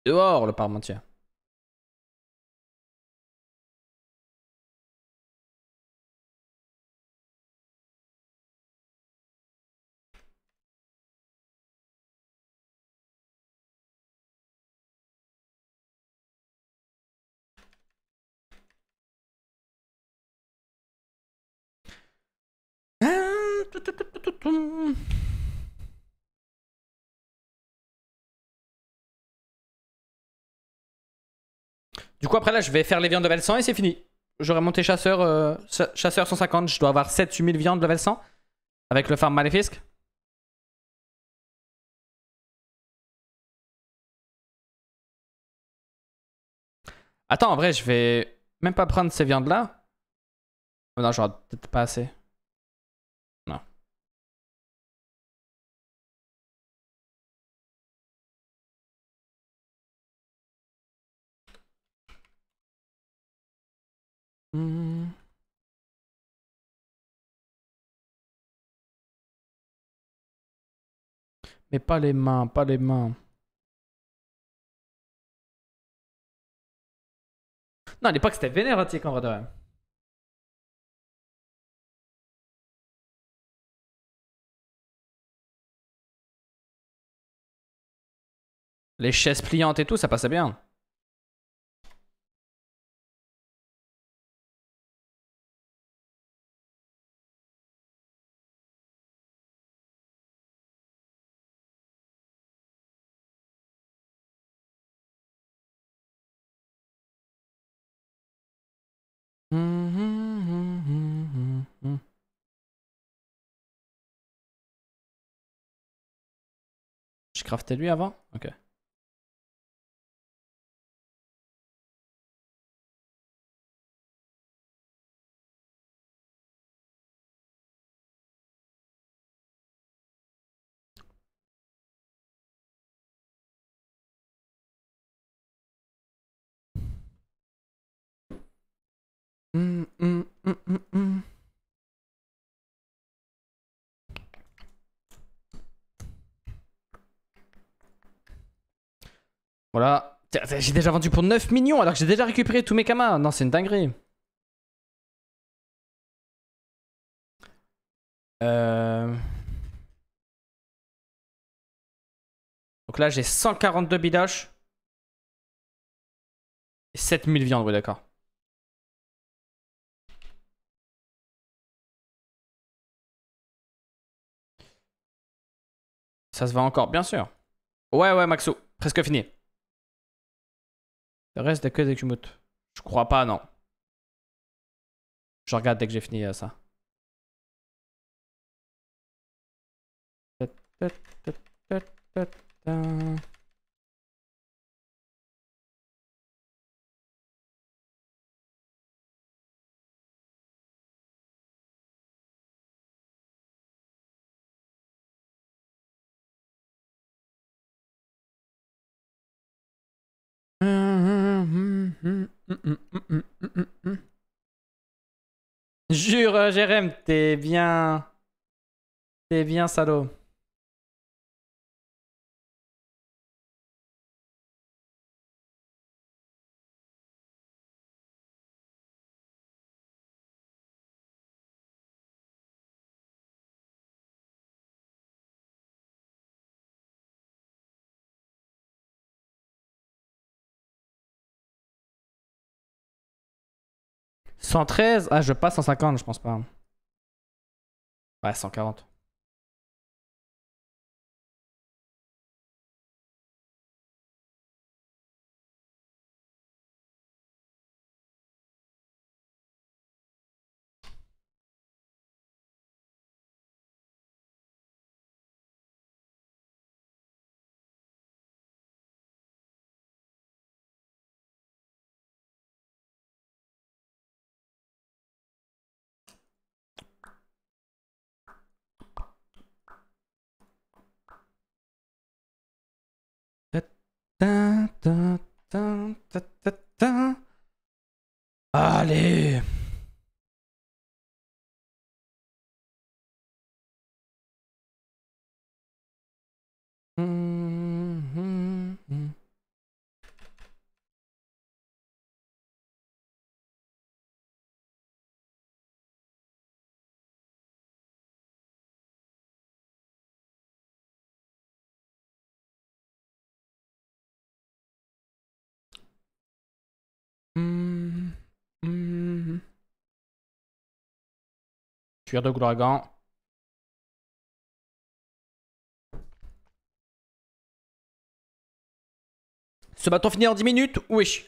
B: Dehors le parmentier.
A: Du coup, après là, je vais faire les viandes level 100 et c'est fini. J'aurais monté chasseur, euh, chasseur 150. Je dois avoir 7 8000 viandes level 100 avec le farm maléfique.
B: Attends, en vrai, je vais même pas prendre ces viandes là. Oh non, j'aurai peut-être pas assez. Mmh. Mais pas les mains, pas les mains. Non, à l'époque, c'était vénératique quand en vrai Les chaises pliantes et tout, ça passait bien. crafté lui avant Ok.
A: J'ai déjà vendu pour 9 millions alors que j'ai déjà récupéré tous mes
B: kamas. Non, c'est une dinguerie. Euh. Donc là, j'ai 142 bidoches. Et 7000 viandes, oui, d'accord. Ça se va encore, bien sûr. Ouais, ouais, Maxo Presque fini. Le reste, que des Kumuts. Je crois pas, non. Je regarde dès que j'ai fini euh, ça. Jure, Jérém, t'es bien. T'es bien, salaud. 113 Ah, je passe 150, je pense pas. Ouais, 140. allez, Cuir de dragon. Ce bâton finit en 10 minutes Oui.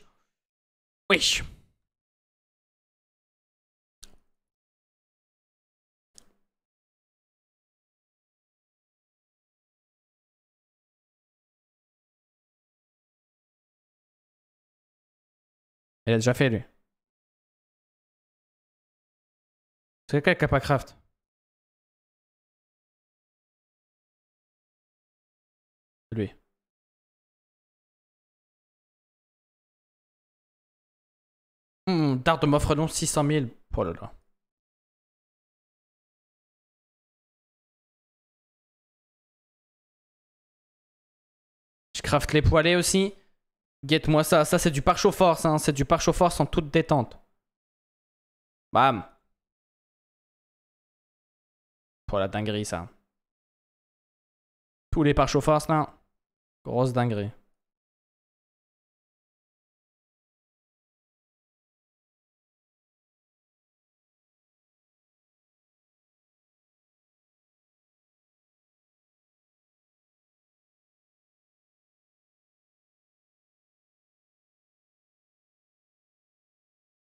B: Oui. Il a déjà fait lui. C'est quelqu'un qui a pas craft. Lui. Mmh, Dard m'offre donc 600 000. Oh là là.
A: Je craft les poilés aussi. Guette-moi ça. Ça, c'est du pare force. Hein. C'est du pare force en toute détente. Bam
B: la dinguerie, ça. Tous les pare chauffards là. Grosse dinguerie.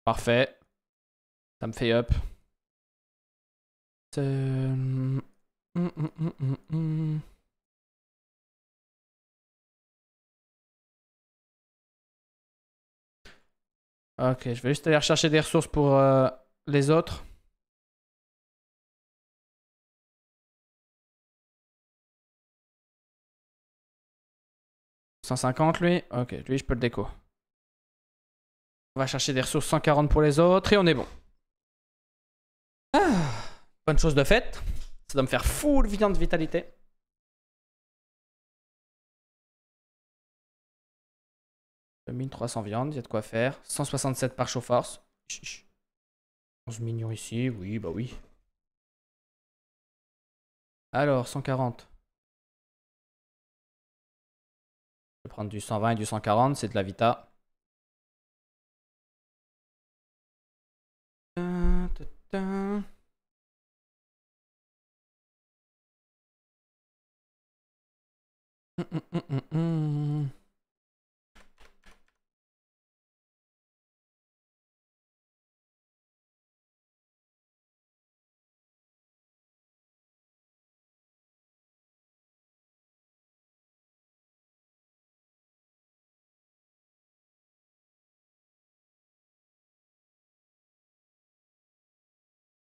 B: Parfait. Ça me fait up. Mm, mm, mm, ok, je vais juste aller chercher des ressources pour euh, les autres.
A: « 150 lui Ok, lui je peux le déco. On va chercher des ressources 140 pour les autres et on est bon chose de fait Ça doit me faire
B: full viande vitalité. 2300 1300 il y a de quoi faire. 167 par chaud force. 11 millions ici, oui, bah oui. Alors, 140. Je vais prendre du 120 et du 140, c'est de la Vita.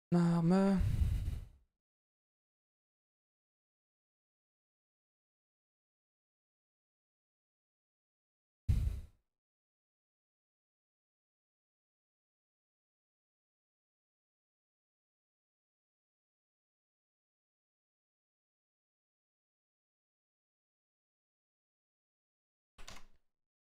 B: Name.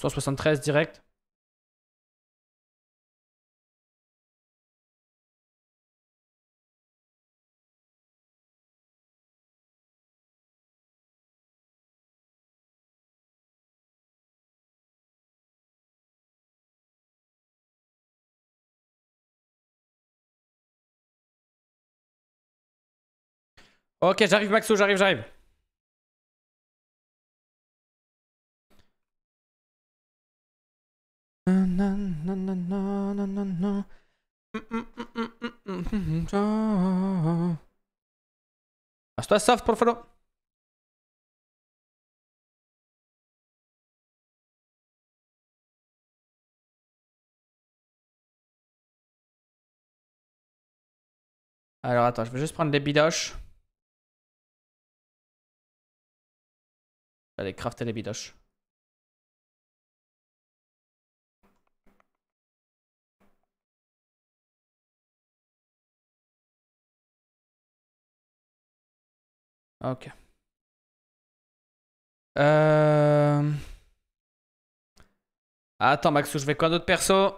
B: 173 direct. Ok, j'arrive Maxo, j'arrive, j'arrive. Hasta soft, le follow Alors attends, je vais juste prendre des bidoches. Allez, crafter les bidoches. Ok. Euh, Attends, Maxou, je vais quoi d'autre perso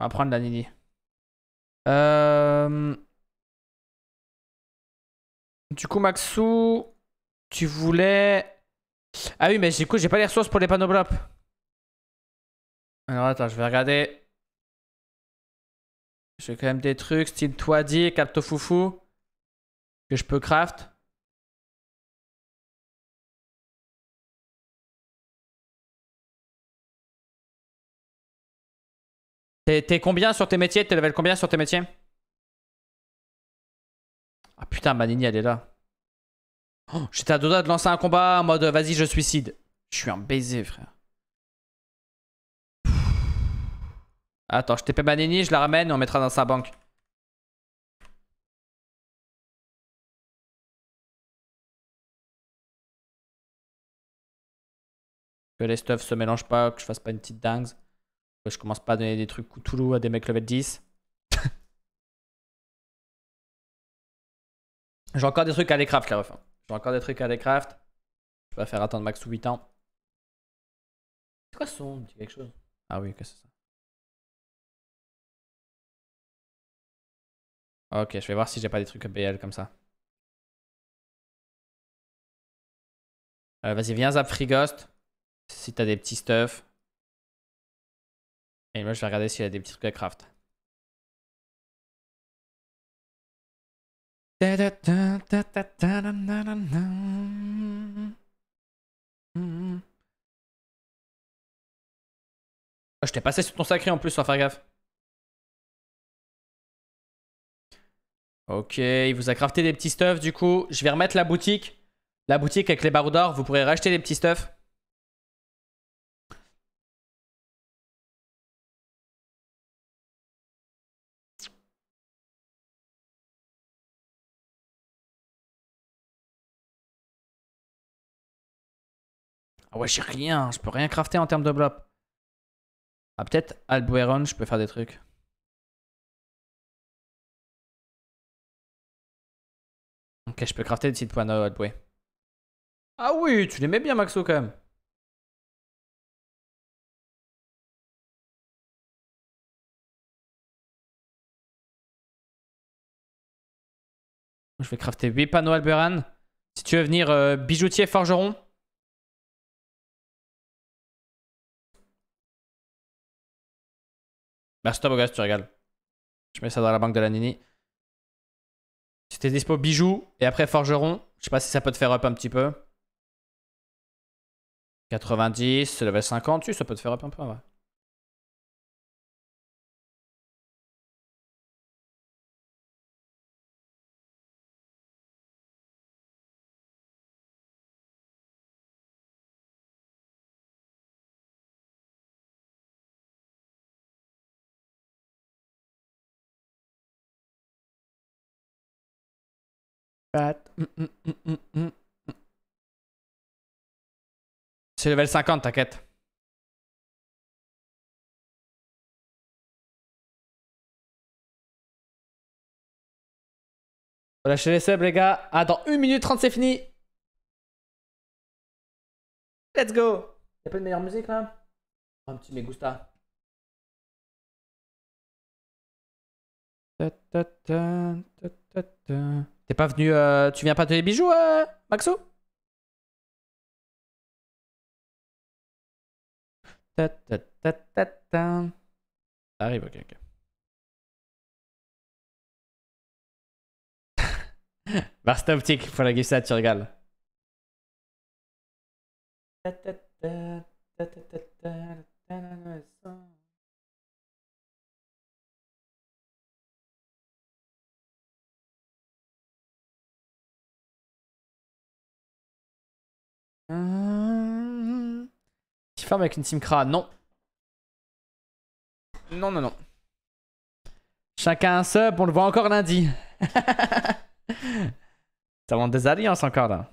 B: On va prendre la Nini. Euh,
A: du coup, Maxou, tu voulais... Ah oui, mais du coup, j'ai pas les ressources pour les panneaux blocs. Alors, attends, je vais regarder. J'ai quand même des trucs, style Toadie, capto foufou,
B: que je peux craft. T'es
A: combien sur tes métiers T'es level combien sur tes métiers Ah putain, Manini, elle est là. Oh, j'étais à deux doigts de lancer un combat en mode vas-y, je suicide. Je suis un baiser, frère. Attends, je
B: t'ai pas Manini, je la ramène et on mettra dans sa banque.
A: Que les stuffs se mélangent pas, que je fasse pas une petite dingue. Je commence pas à donner des trucs toulous à des mecs level 10. J'ai encore des trucs à l'écraft, la ref. Hein. J'ai encore des trucs à craft. Je vais faire attendre max ou 8 ans.
B: C'est quoi son quelque chose Ah oui, qu'est-ce que c'est ça Ok, je vais voir si j'ai pas des trucs BL comme ça. Euh, vas-y, viens zap Free Ghost. Si t'as des petits stuff. Et moi, je vais regarder s'il y a des petits trucs à craft. Ah, je t'ai passé sur ton sacré en plus, sois faire gaffe.
A: Ok, il vous a crafté des petits stuffs du coup. Je vais remettre la boutique. La boutique avec les barreaux d'or, vous pourrez racheter des petits stuffs.
B: Ah ouais, j'ai rien, je peux rien crafter en termes de blob. Ah, peut-être Albueron, je peux faire des trucs. Ok, je peux crafter des petites panneaux Albueron. Ah oui, tu les mets bien, Maxo, quand même. Je vais crafter 8 panneaux Alberan. Si tu veux venir euh, bijoutier forgeron, Merci toi,
A: Bogas, tu régales. Je mets ça dans la banque de la Nini. C'était dispo bijoux et après forgeron. Je sais pas si ça peut te faire up un petit peu. 90, level 50, ça peut te faire up un peu, ouais.
B: Mm, mm, mm, c'est level 50, t'inquiète. Lâchez les subs, les gars. Ah, dans 1 minute 30, c'est fini. Let's go. Y'a pas de meilleure musique là oh, Un petit Megusta. T'es pas venu... tu viens pas te les bijoux, euh, Maxo ta, Arrive, ok, ok. optique, faut la guisser, tu regales Qui
A: Petit avec une Simcra, non. Non, non, non. Chacun un sub, on le voit encore lundi. Ça
B: vend des alliances encore là.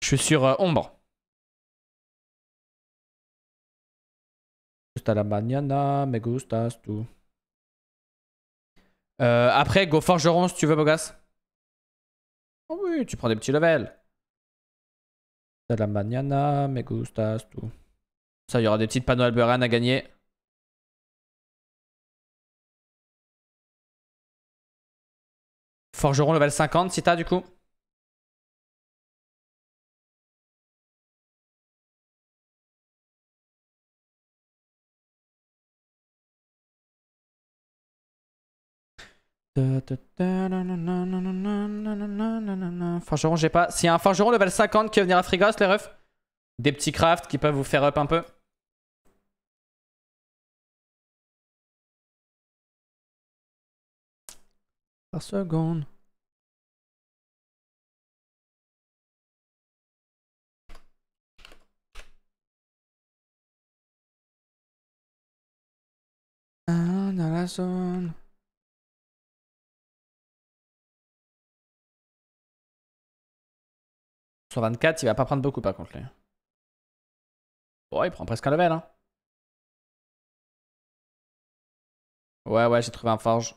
B: Je suis sur euh, Ombre. la me gustas tout.
A: Euh, après, go forgeron si tu veux, Bogas. Ah oui, tu prends des petits levels. De la mañana, me gustas, tout. Ça,
B: il y aura des petites panneaux Alberan à gagner. Forgerons level 50, si t'as du coup.
A: Forgeron, j'ai pas. Si y a un forgeron level 50 qui va venir à Frigos, les refs, des petits craft qui peuvent vous faire up un peu.
B: Par seconde. Ah, dans la zone. Sur 24, il va pas prendre beaucoup par contre lui. il prend presque un level. Hein. Ouais, ouais, j'ai trouvé un forge.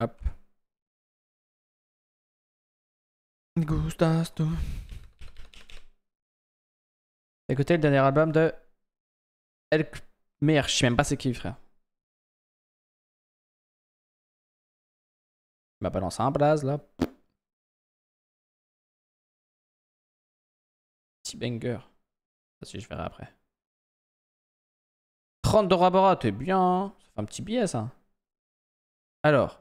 B: Hop. Gustas,
A: Écoutez le dernier album de Elkmer. Je sais même pas c'est qui, frère.
B: Il m'a bah, balancé un blaze là. Petit banger. Ça, si je verrai après. 30 de Rabora, t'es bien. Hein. ça fait un petit billet, ça. Alors.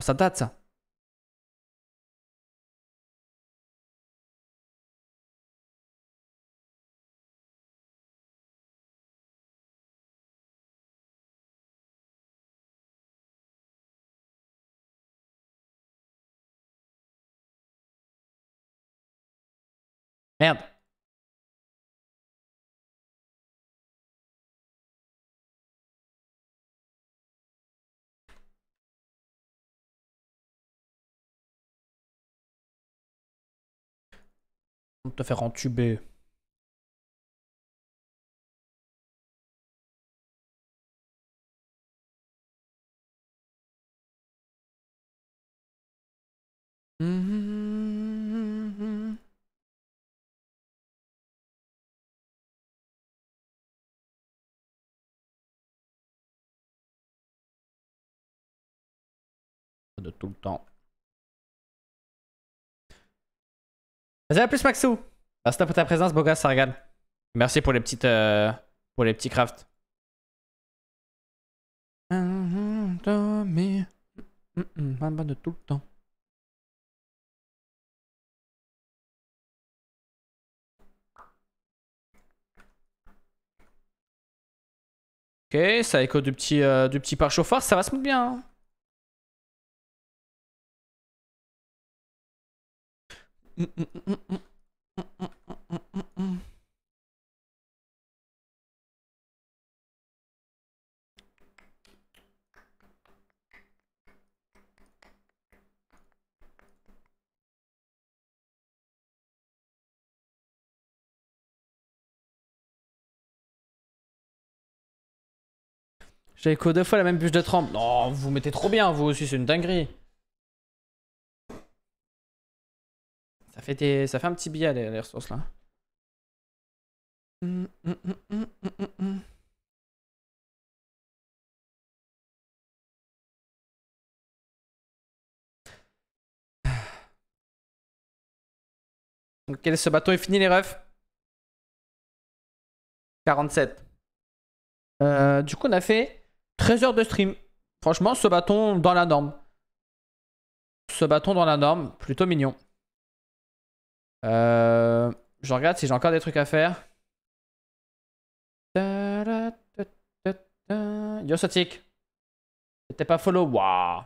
B: Ça date, ça. On te faire entuber. tout le temps.
A: Vas-y, à plus, Maxou. Merci pour ta présence, beau gars, ça regarde. Merci pour les petites. Euh, pour les petits crafts.
B: de tout le temps. Ok, ça écho du petit, euh, du petit pare-chauffard, ça va se mettre bien. Hein J'ai quoi deux fois la même bûche de trempe. Non, vous mettez trop bien, vous aussi, c'est une dinguerie. ça fait un petit billet, les, ressources, là.
A: ce bâton est fini, les refs 47. Euh, du coup, on a fait 13 heures de stream. Franchement, ce bâton dans la norme. Ce bâton dans la norme, plutôt mignon. Euh, je regarde si j'ai encore des trucs à faire. Yo Sotic. T'es pas follow. Waouh.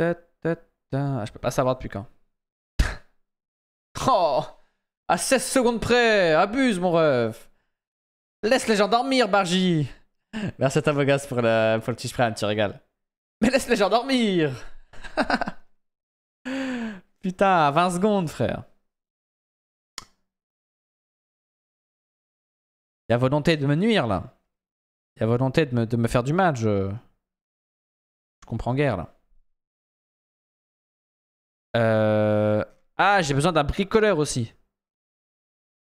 B: Ah,
A: je peux pas savoir depuis quand. oh À 16 secondes près Abuse, mon ref Laisse les gens dormir, Barji Merci à ta pour, pour le petit Un petit régal. Mais laisse les gens dormir Putain, 20 secondes, frère.
B: Il volonté de me nuire, là. Il a volonté de me, faire du mal. Je, je comprends guère, là.
A: Euh... Ah, j'ai besoin d'un bricoleur aussi.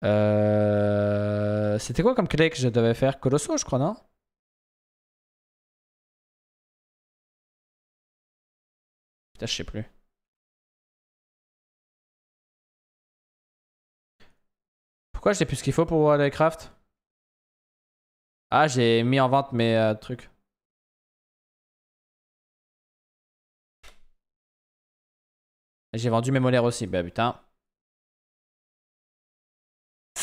A: Euh... C'était quoi comme clé que je devais faire Colosso, je crois, non
B: Putain, je sais plus. Pourquoi j'ai plus ce qu'il faut pour Craft Ah, j'ai mis en vente mes euh, trucs.
A: J'ai vendu mes molaires aussi, bah putain.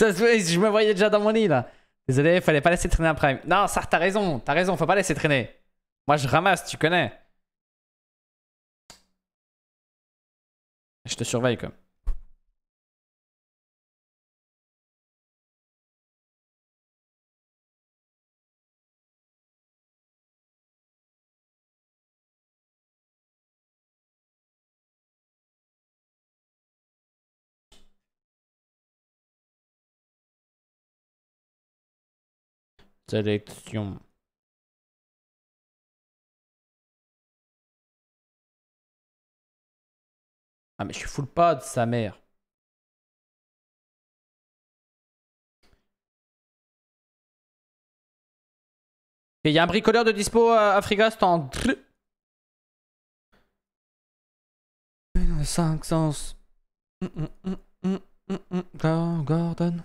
A: je me voyais déjà dans mon île. là. Désolé, fallait pas laisser traîner un prime. Non, ça, t'as raison, t'as raison, faut pas laisser traîner. Moi je ramasse, tu connais.
B: Je te surveille comme. sélection Ah mais je suis full pad, sa mère. Il y a un
A: bricoleur de dispo à euh, Frigast en...
B: 500 hum, hum, hum, Gordon.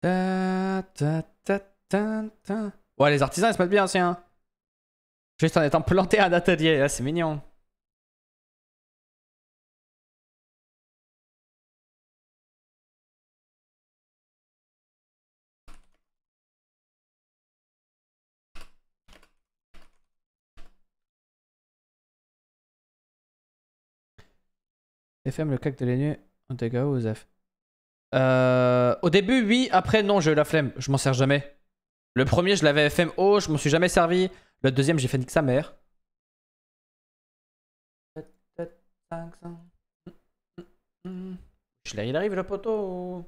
A: Ta, ouais, les artisans, ils se mettent bien aussi, hein. Juste en étant planté à un atelier, c'est mignon. FM, le CAC de la en dégâts euh, au début, oui. Après, non, j'ai eu la flemme. Je m'en sers jamais. Le premier, je l'avais FM haut. Je m'en suis jamais servi. Le deuxième, j'ai fait nique sa mère.
B: Il arrive, le poteau.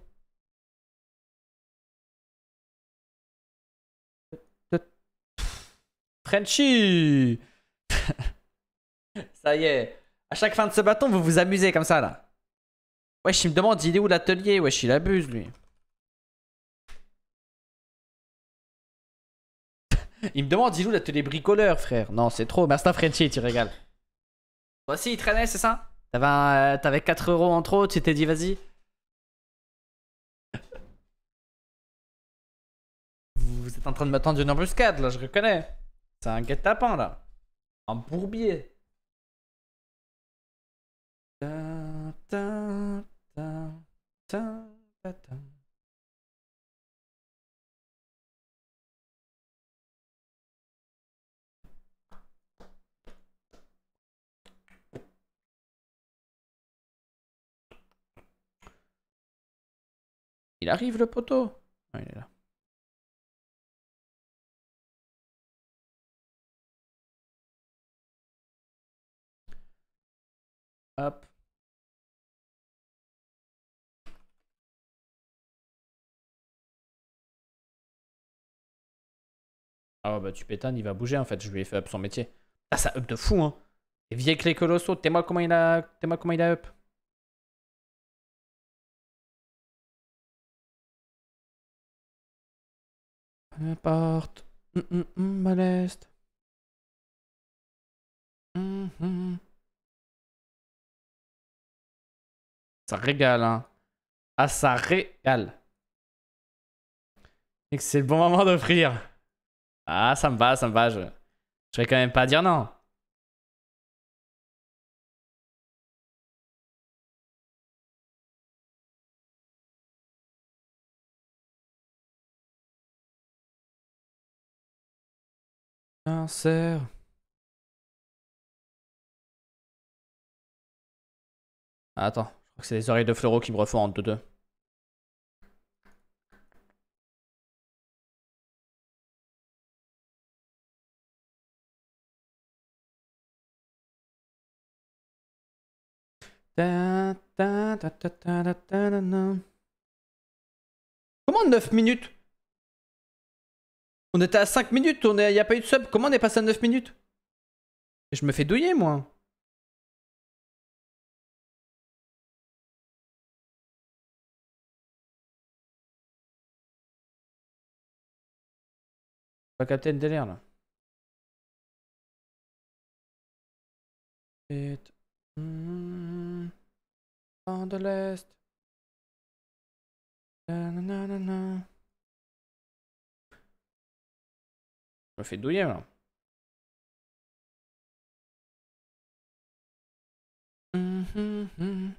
A: Frenchy Ça y est. A chaque fin de ce bâton, vous vous amusez comme ça, là. Wesh, il me demande, il est où l'atelier Wesh, il abuse, lui. il me demande, il est où l'atelier bricoleur, frère Non, c'est trop. Merci, Frenchie, tu régales. Toi aussi, il traînait, c'est ça T'avais 4 euh, euros entre autres, tu t'es dit, vas-y.
B: vous êtes en train de m'attendre une embuscade, là, je reconnais. C'est un guet-apens, là. Un bourbier. Ta, ta, ta, Il arrive le poteau. Ah, il est là. Hop.
A: Ah bah tu pétanes, il va bouger en fait, je lui ai fait up son métier. Ah ça up de fou hein Et vieilles clés colossaux, t'es-moi comment il a. T'es-moi comment il a up.
B: Peu importe. Hum, hum, hum, ça régale, hein.
A: Ah, ça régale. Et c'est le bon moment d'offrir. Ah, ça me va, ça me va. Je, je vais quand même pas dire non.
B: Cancer. Attends, je crois que c'est les oreilles de Floro qui me refont en 2 deux Comment 9 minutes On était à 5 minutes, il n'y a pas eu de sub. Comment on est passé à 9 minutes Je me fais douiller, moi. Pas capter le délire, là. Et de l'Est. Je me fais douiller là. moi hmm.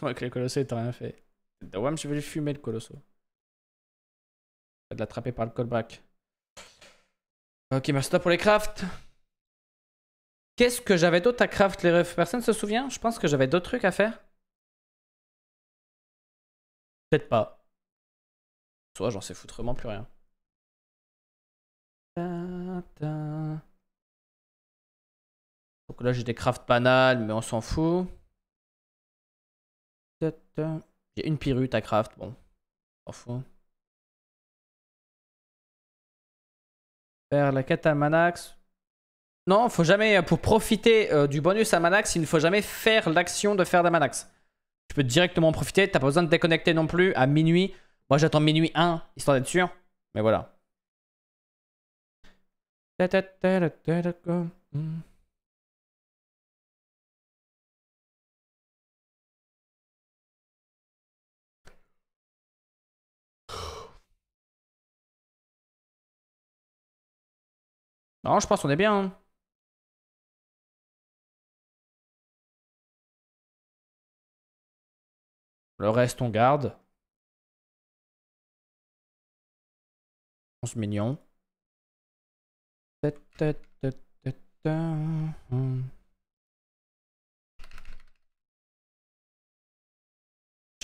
B: Moi avec les colossaux, t'as rien
A: fait. Wam, je vais le fumer le colosso. Je vais l'attraper par le callback. Ok, merci bah, toi pour les crafts. Qu'est-ce que j'avais d'autre à craft, les refs Personne se souvient Je pense que j'avais d'autres trucs à faire.
B: Peut-être pas. Soit j'en sais foutrement plus rien. Donc là j'ai des crafts banals, mais on s'en fout. J'ai une pirute à craft, bon. On s'en fout.
A: Faire la quête à Manax. Non, faut jamais, euh, pour profiter euh, du bonus à Manax, il ne faut jamais faire l'action de faire de Manax. Tu peux directement en profiter, t'as pas besoin de déconnecter non plus à minuit. Moi j'attends minuit 1, histoire d'être sûr. Mais voilà.
B: Hmm. Non, je pense qu'on est bien. Hein. Le reste, on garde. On se mignon. J'ai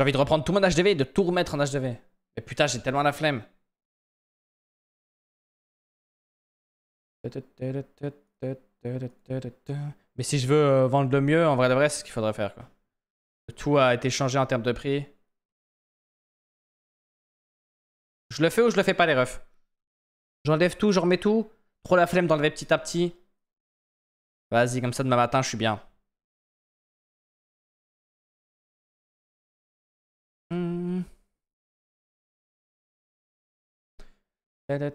B: envie de
A: reprendre tout mon HDV et de tout remettre en HDV. Mais putain, j'ai tellement la flemme. Mais si je veux euh, vendre le mieux, en vrai de vrai, c'est ce qu'il faudrait faire. Quoi. Tout a été changé en termes de prix. Je le fais ou je le fais pas, les refs
B: J'enlève tout, j'en remets tout. Trop la flemme d'enlever petit à petit. Vas-y, comme ça demain matin, je suis bien. Ça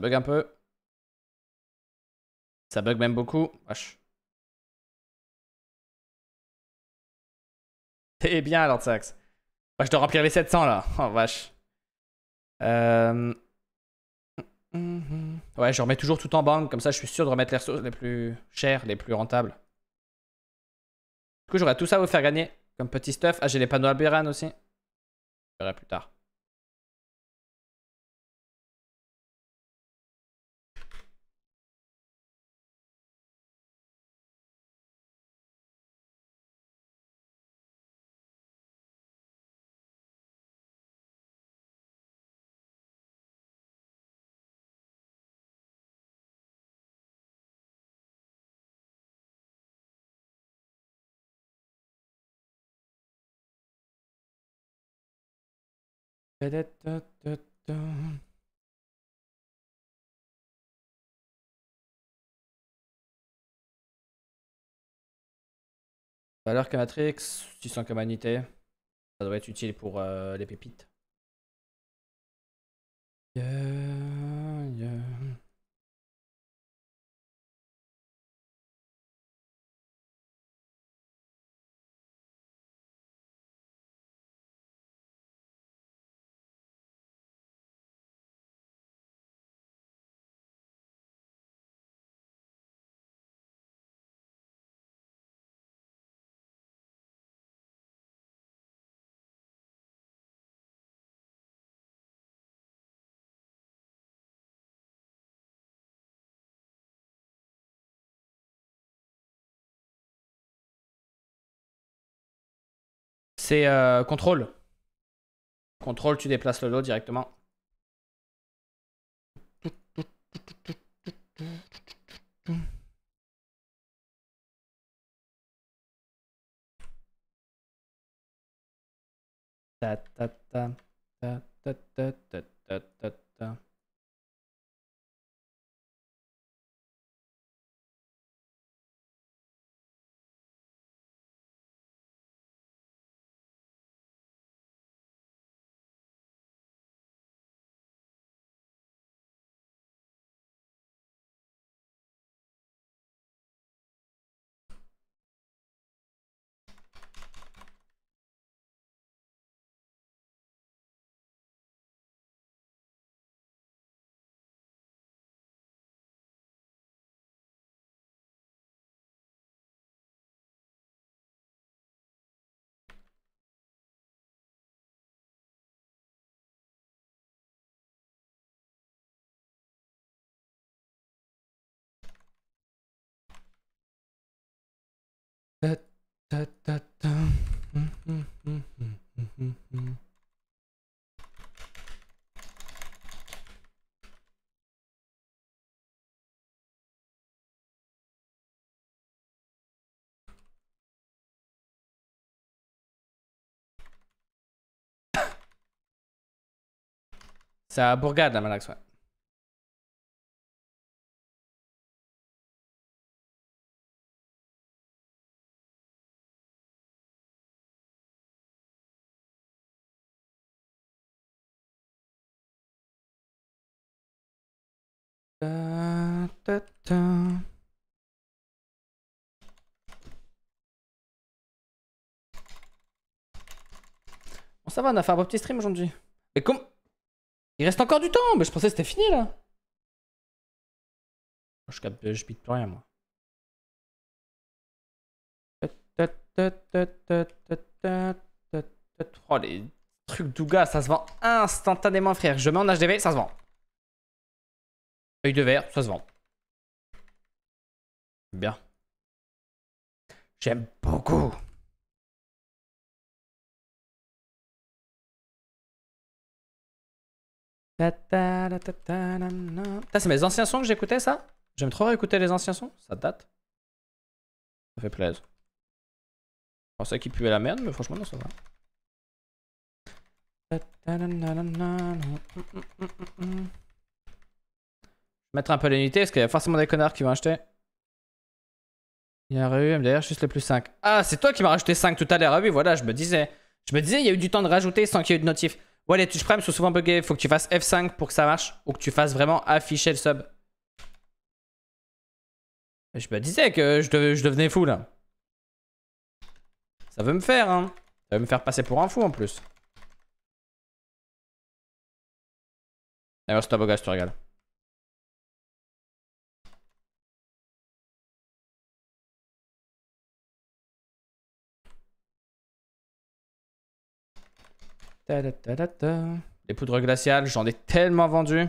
B: bug un peu. Ça bug même beaucoup. Wesh. Eh bien, alors, Sax. je dois remplir
A: les 700 là. Oh vache. Euh, ouais, je remets toujours tout en banque. Comme ça, je suis sûr de remettre les ressources les plus chères, les plus rentables. Du coup, j'aurais tout ça à vous faire gagner. Comme petit stuff. Ah, j'ai les panneaux Biran aussi. Je
B: verrai plus tard. Valeur
A: K-Matrix, 600 comme unité. Ça doit être utile pour euh, les pépites.
B: Yeah, yeah. C'est euh, contrôle. Contrôle, tu déplaces le lot directement. Ta Bourgade, la malaxe, Bon, ça va, on a fait un beau petit stream aujourd'hui. Mais comme Il reste encore du temps, mais je pensais que c'était fini là. Oh, je, capte, je rien moi.
A: Oh les trucs d'Ouga, ça se vend instantanément frère. Je mets en HDV, ça se vend.
B: Feuille de verre, ça se vend. Bien. J'aime beaucoup. C'est
A: mes anciens sons que j'écoutais, ça J'aime trop réécouter les anciens sons. Ça date. Ça fait plaisir. Je pensais qu'il puait la merde, mais franchement, non, ça va. mettre un peu l'unité, parce qu'il y a forcément des connards qui vont acheter. Il y a un d'ailleurs juste les plus 5. Ah, c'est toi qui m'as rajouté 5 tout à l'heure. Ah oui, voilà, je me disais. Je me disais, il y a eu du temps de rajouter sans qu'il y ait eu de notif. Ouais, les touches prime sont souvent buggés. Faut que tu fasses F5 pour que ça marche ou que tu fasses vraiment afficher le sub. Je me disais que je, devenais fou là. Ça veut me faire, hein. Ça veut me faire passer pour un fou en plus.
B: D'ailleurs, c'est ta tu regardes. Les poudres glaciales, j'en ai tellement vendu.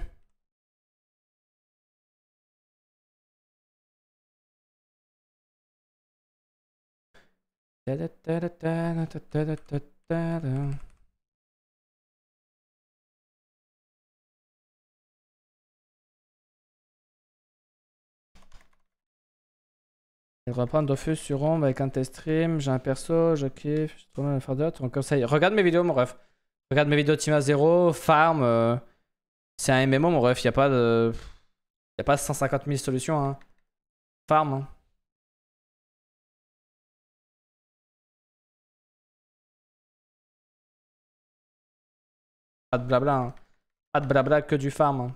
B: vais
A: reprendre Dofus sur Ombre avec un test stream. J'ai un perso, je kiffe, je mal à faire d'autres. Regarde mes vidéos, mon ref. Regarde mes vidéos de Team A0, Farm. Euh, c'est un MMO, mon ref. Il n'y a pas de. Y a pas 150 000 solutions. Hein. Farm. Hein.
B: Pas de blabla. Hein. Pas de blabla, que du farm. Hein.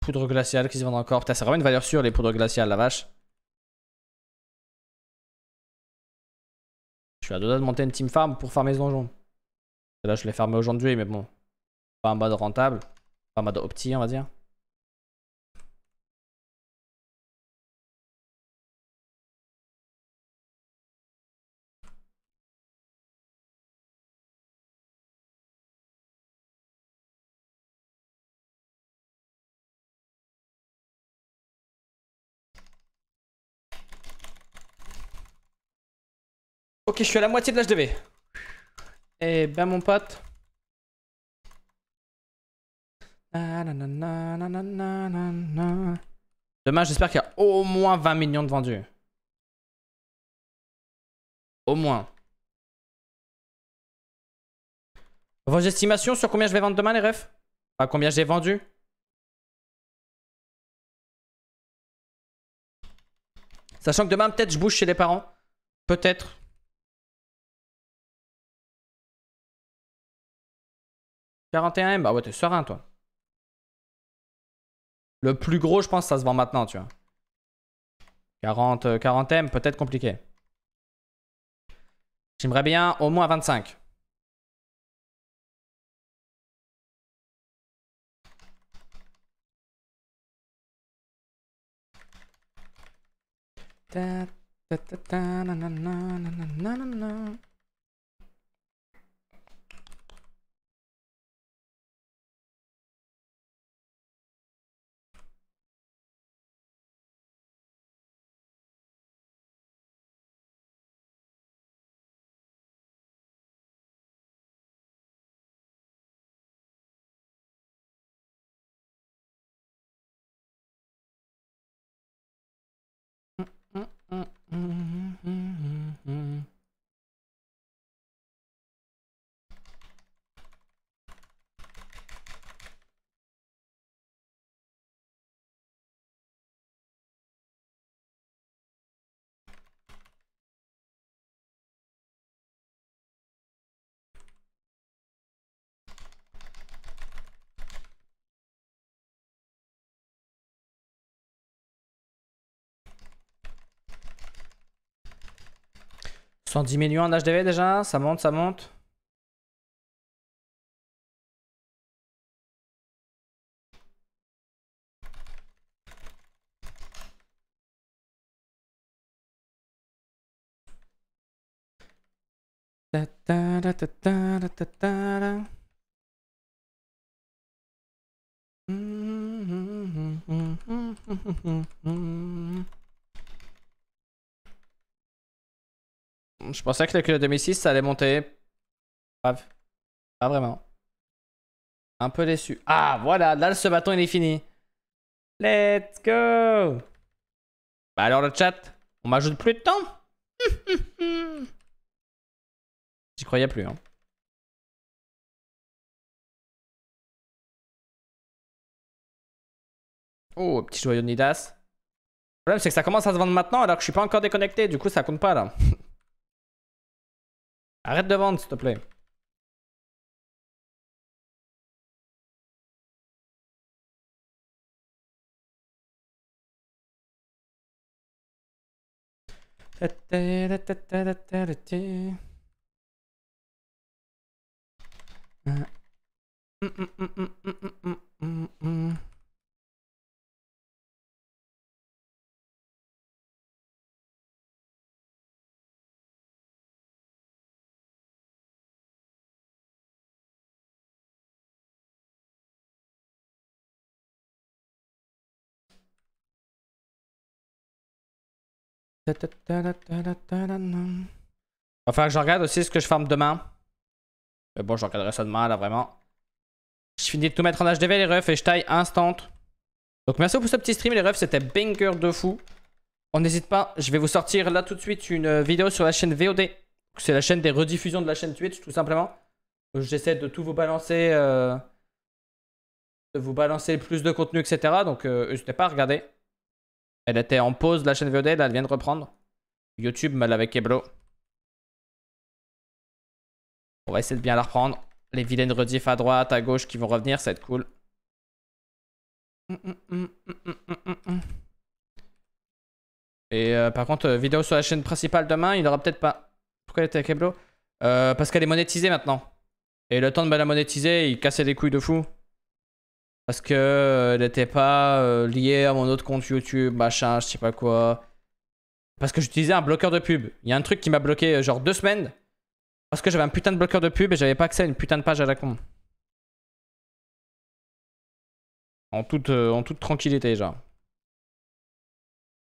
B: Poudre glaciale qui se vend encore. Putain,
A: c'est vraiment une valeur sûre les poudres glaciales, la vache. Je suis à deux de monter une team farm pour farmer ce donjon. Là, je l'ai fermé aujourd'hui, mais bon. Pas un mode rentable. Pas un mode opti, on va dire. je suis à la moitié de l'HDV. Eh ben mon pote.
C: Demain,
A: j'espère qu'il y a au moins 20 millions de vendus.
B: Au moins. Vos estimations sur combien je vais vendre demain, les refs Enfin, combien j'ai vendu Sachant que demain, peut-être, je bouge chez les parents. Peut-être.
A: 41M Bah ouais, t'es serein, toi. Le plus gros, je pense, ça se vend maintenant, tu vois. 40, 40 M, peut-être compliqué.
B: J'aimerais bien au moins 25. 110 millions en HDV déjà Ça monte, ça monte Ta
A: Je pensais que le 2006, ça allait monter. Pas vraiment. Un peu déçu. Ah, voilà, là, ce bâton, il est fini. Let's go bah, alors, le chat, on m'ajoute plus de temps
B: J'y croyais plus, hein. Oh, petit joyau de Nidas. Le problème, c'est que ça commence à se vendre maintenant alors que je suis pas encore déconnecté. Du coup, ça compte pas, là. Arrête de vendre, s'il te plaît. va
A: falloir que je regarde aussi ce que je ferme demain. Mais bon, je regarderai ça demain, là, vraiment. Je finis de tout mettre en HDV, les refs, et je taille instant. Donc, merci pour ce petit stream, les refs. C'était banger de fou. On n'hésite pas. Je vais vous sortir là tout de suite une euh, vidéo sur la chaîne VOD. C'est la chaîne des rediffusions de la chaîne Twitch, tout simplement. J'essaie de tout vous balancer. Euh, de vous balancer plus de contenu, etc. Donc, euh, n'hésitez pas à regarder. Elle était en pause la chaîne VOD, là, elle vient de reprendre. YouTube mal avec Keblo. On va essayer de bien la reprendre. Les vilaines rediff à droite, à gauche qui vont revenir, ça va être cool.
B: Hum, hum, hum,
A: Et euh, par contre, euh, vidéo sur la chaîne principale demain, il aura peut-être pas. Pourquoi elle était avec Keblo euh, Parce qu'elle est monétisée maintenant. Et le temps de me la monétiser, il cassait des couilles de fou parce que elle euh, n'était pas euh, liée à mon autre compte YouTube, machin, je sais pas quoi. Parce que j'utilisais un bloqueur de pub. Il y a un truc qui m'a bloqué euh, genre deux semaines parce que j'avais un putain de bloqueur de pub et j'avais pas accès à une putain de page à la con. toute, en toute tranquillité, genre.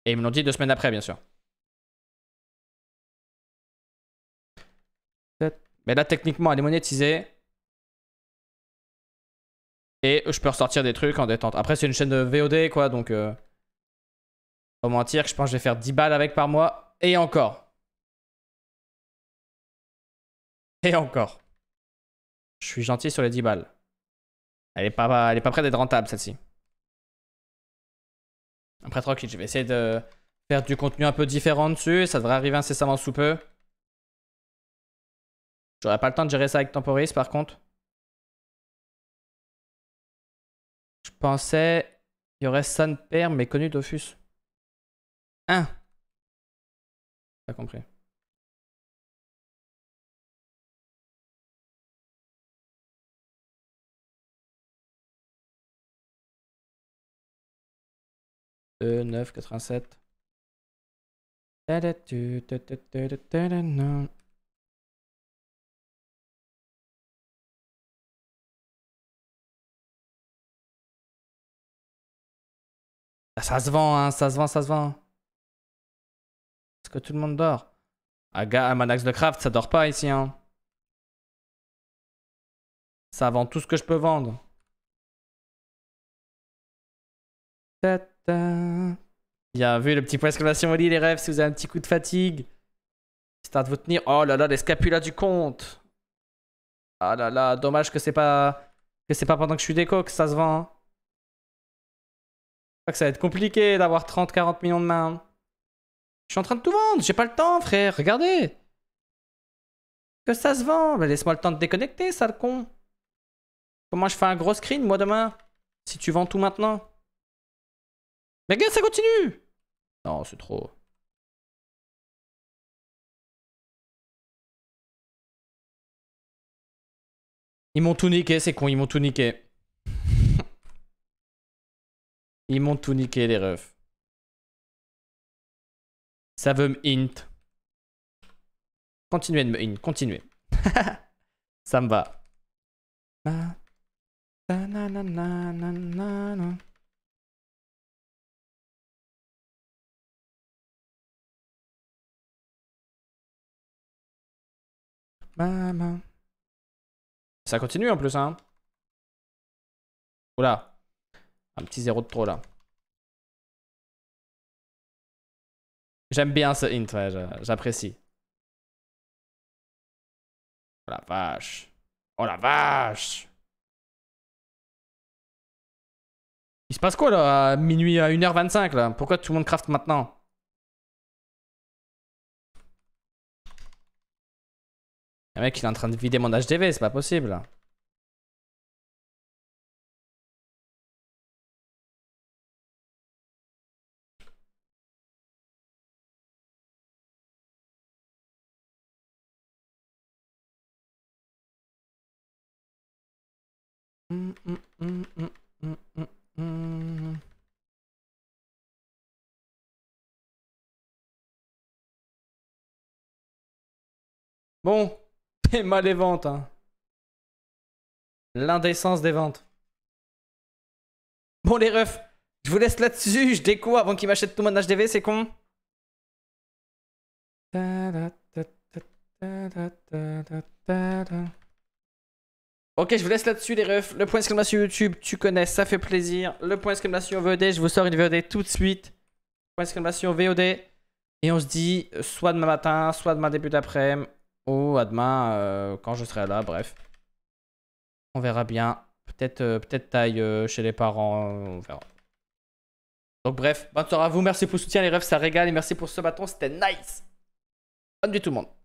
B: Et ils me l'ont dit deux semaines après, bien sûr.
A: Mais là, techniquement, elle est monétisée. Et je peux ressortir des trucs en détente. Après, c'est une chaîne de VOD, quoi, donc... Euh... va mentir, je pense que je vais faire 10 balles avec par mois. Et encore.
B: Et encore. Je suis gentil sur les 10 balles.
A: Elle est pas, elle est pas près d'être rentable, celle-ci. Après, tranquille, je vais essayer de faire du contenu un peu différent dessus. Ça devrait arriver incessamment sous peu. J'aurais pas le temps de gérer ça avec Temporis, par contre.
B: pensais il y aurait Père mais connu Dofus. 1. T'as compris. Deux, 9, sept Bah, ça se vend, hein, ça se vend, ça se vend. Est-ce que tout le monde dort Aga, Manax de Craft, ça dort pas ici, hein. Ça vend tout ce que je peux vendre. Ta
A: -ta. a vu, le petit point d'exclamation au lit, les rêves, si vous avez un petit coup de fatigue. C'est à vous tenir. Oh là là, les scapulas du compte. Ah là là, dommage que c'est pas que c'est pas pendant que je suis déco que ça se vend. Hein que ça va être compliqué d'avoir 30-40 millions de mains. Je suis en train de tout vendre, j'ai pas le temps, frère, regardez. Que ça se vend, bah, laisse-moi le temps de déconnecter, sale con. Comment je fais un gros screen, moi, demain Si tu vends tout maintenant. Mais regarde, ça
B: continue Non, c'est trop. Ils m'ont tout niqué, c'est con, ils m'ont tout niqué. Ils m'ont tout niqué, les refs. Ça veut me hint. Continuez de me hint, continuez. Ça me va. Ça continue en plus, hein. Oula. Un petit zéro de trop là. J'aime bien ce hint, ouais, j'apprécie. Oh la vache. Oh la vache. Il se passe quoi là à minuit à 1h25 là Pourquoi tout le monde craft maintenant un mec il est en train de vider mon HDV, c'est pas possible. Bon, et mal les ventes. Hein. L'indécence des ventes. Bon les refs, je vous laisse là-dessus, je déco
A: avant qu'ils m'achètent tout mon HDV, c'est con. Ok, je vous laisse là-dessus les refs. Le point d'exclamation YouTube, tu connais, ça fait plaisir. Le point d'exclamation VOD, je vous sors une VOD tout de suite. Point d'exclamation VOD. Et on se dit soit demain matin, soit demain début d'après-midi, ou à demain euh, quand je serai là, bref. On verra bien. Peut-être euh, peut-être taille euh, chez les parents, on Donc bref, bonne soirée à vous, merci pour le soutien les refs, ça régale et merci pour ce bâton, c'était nice. Bonne nuit tout le monde.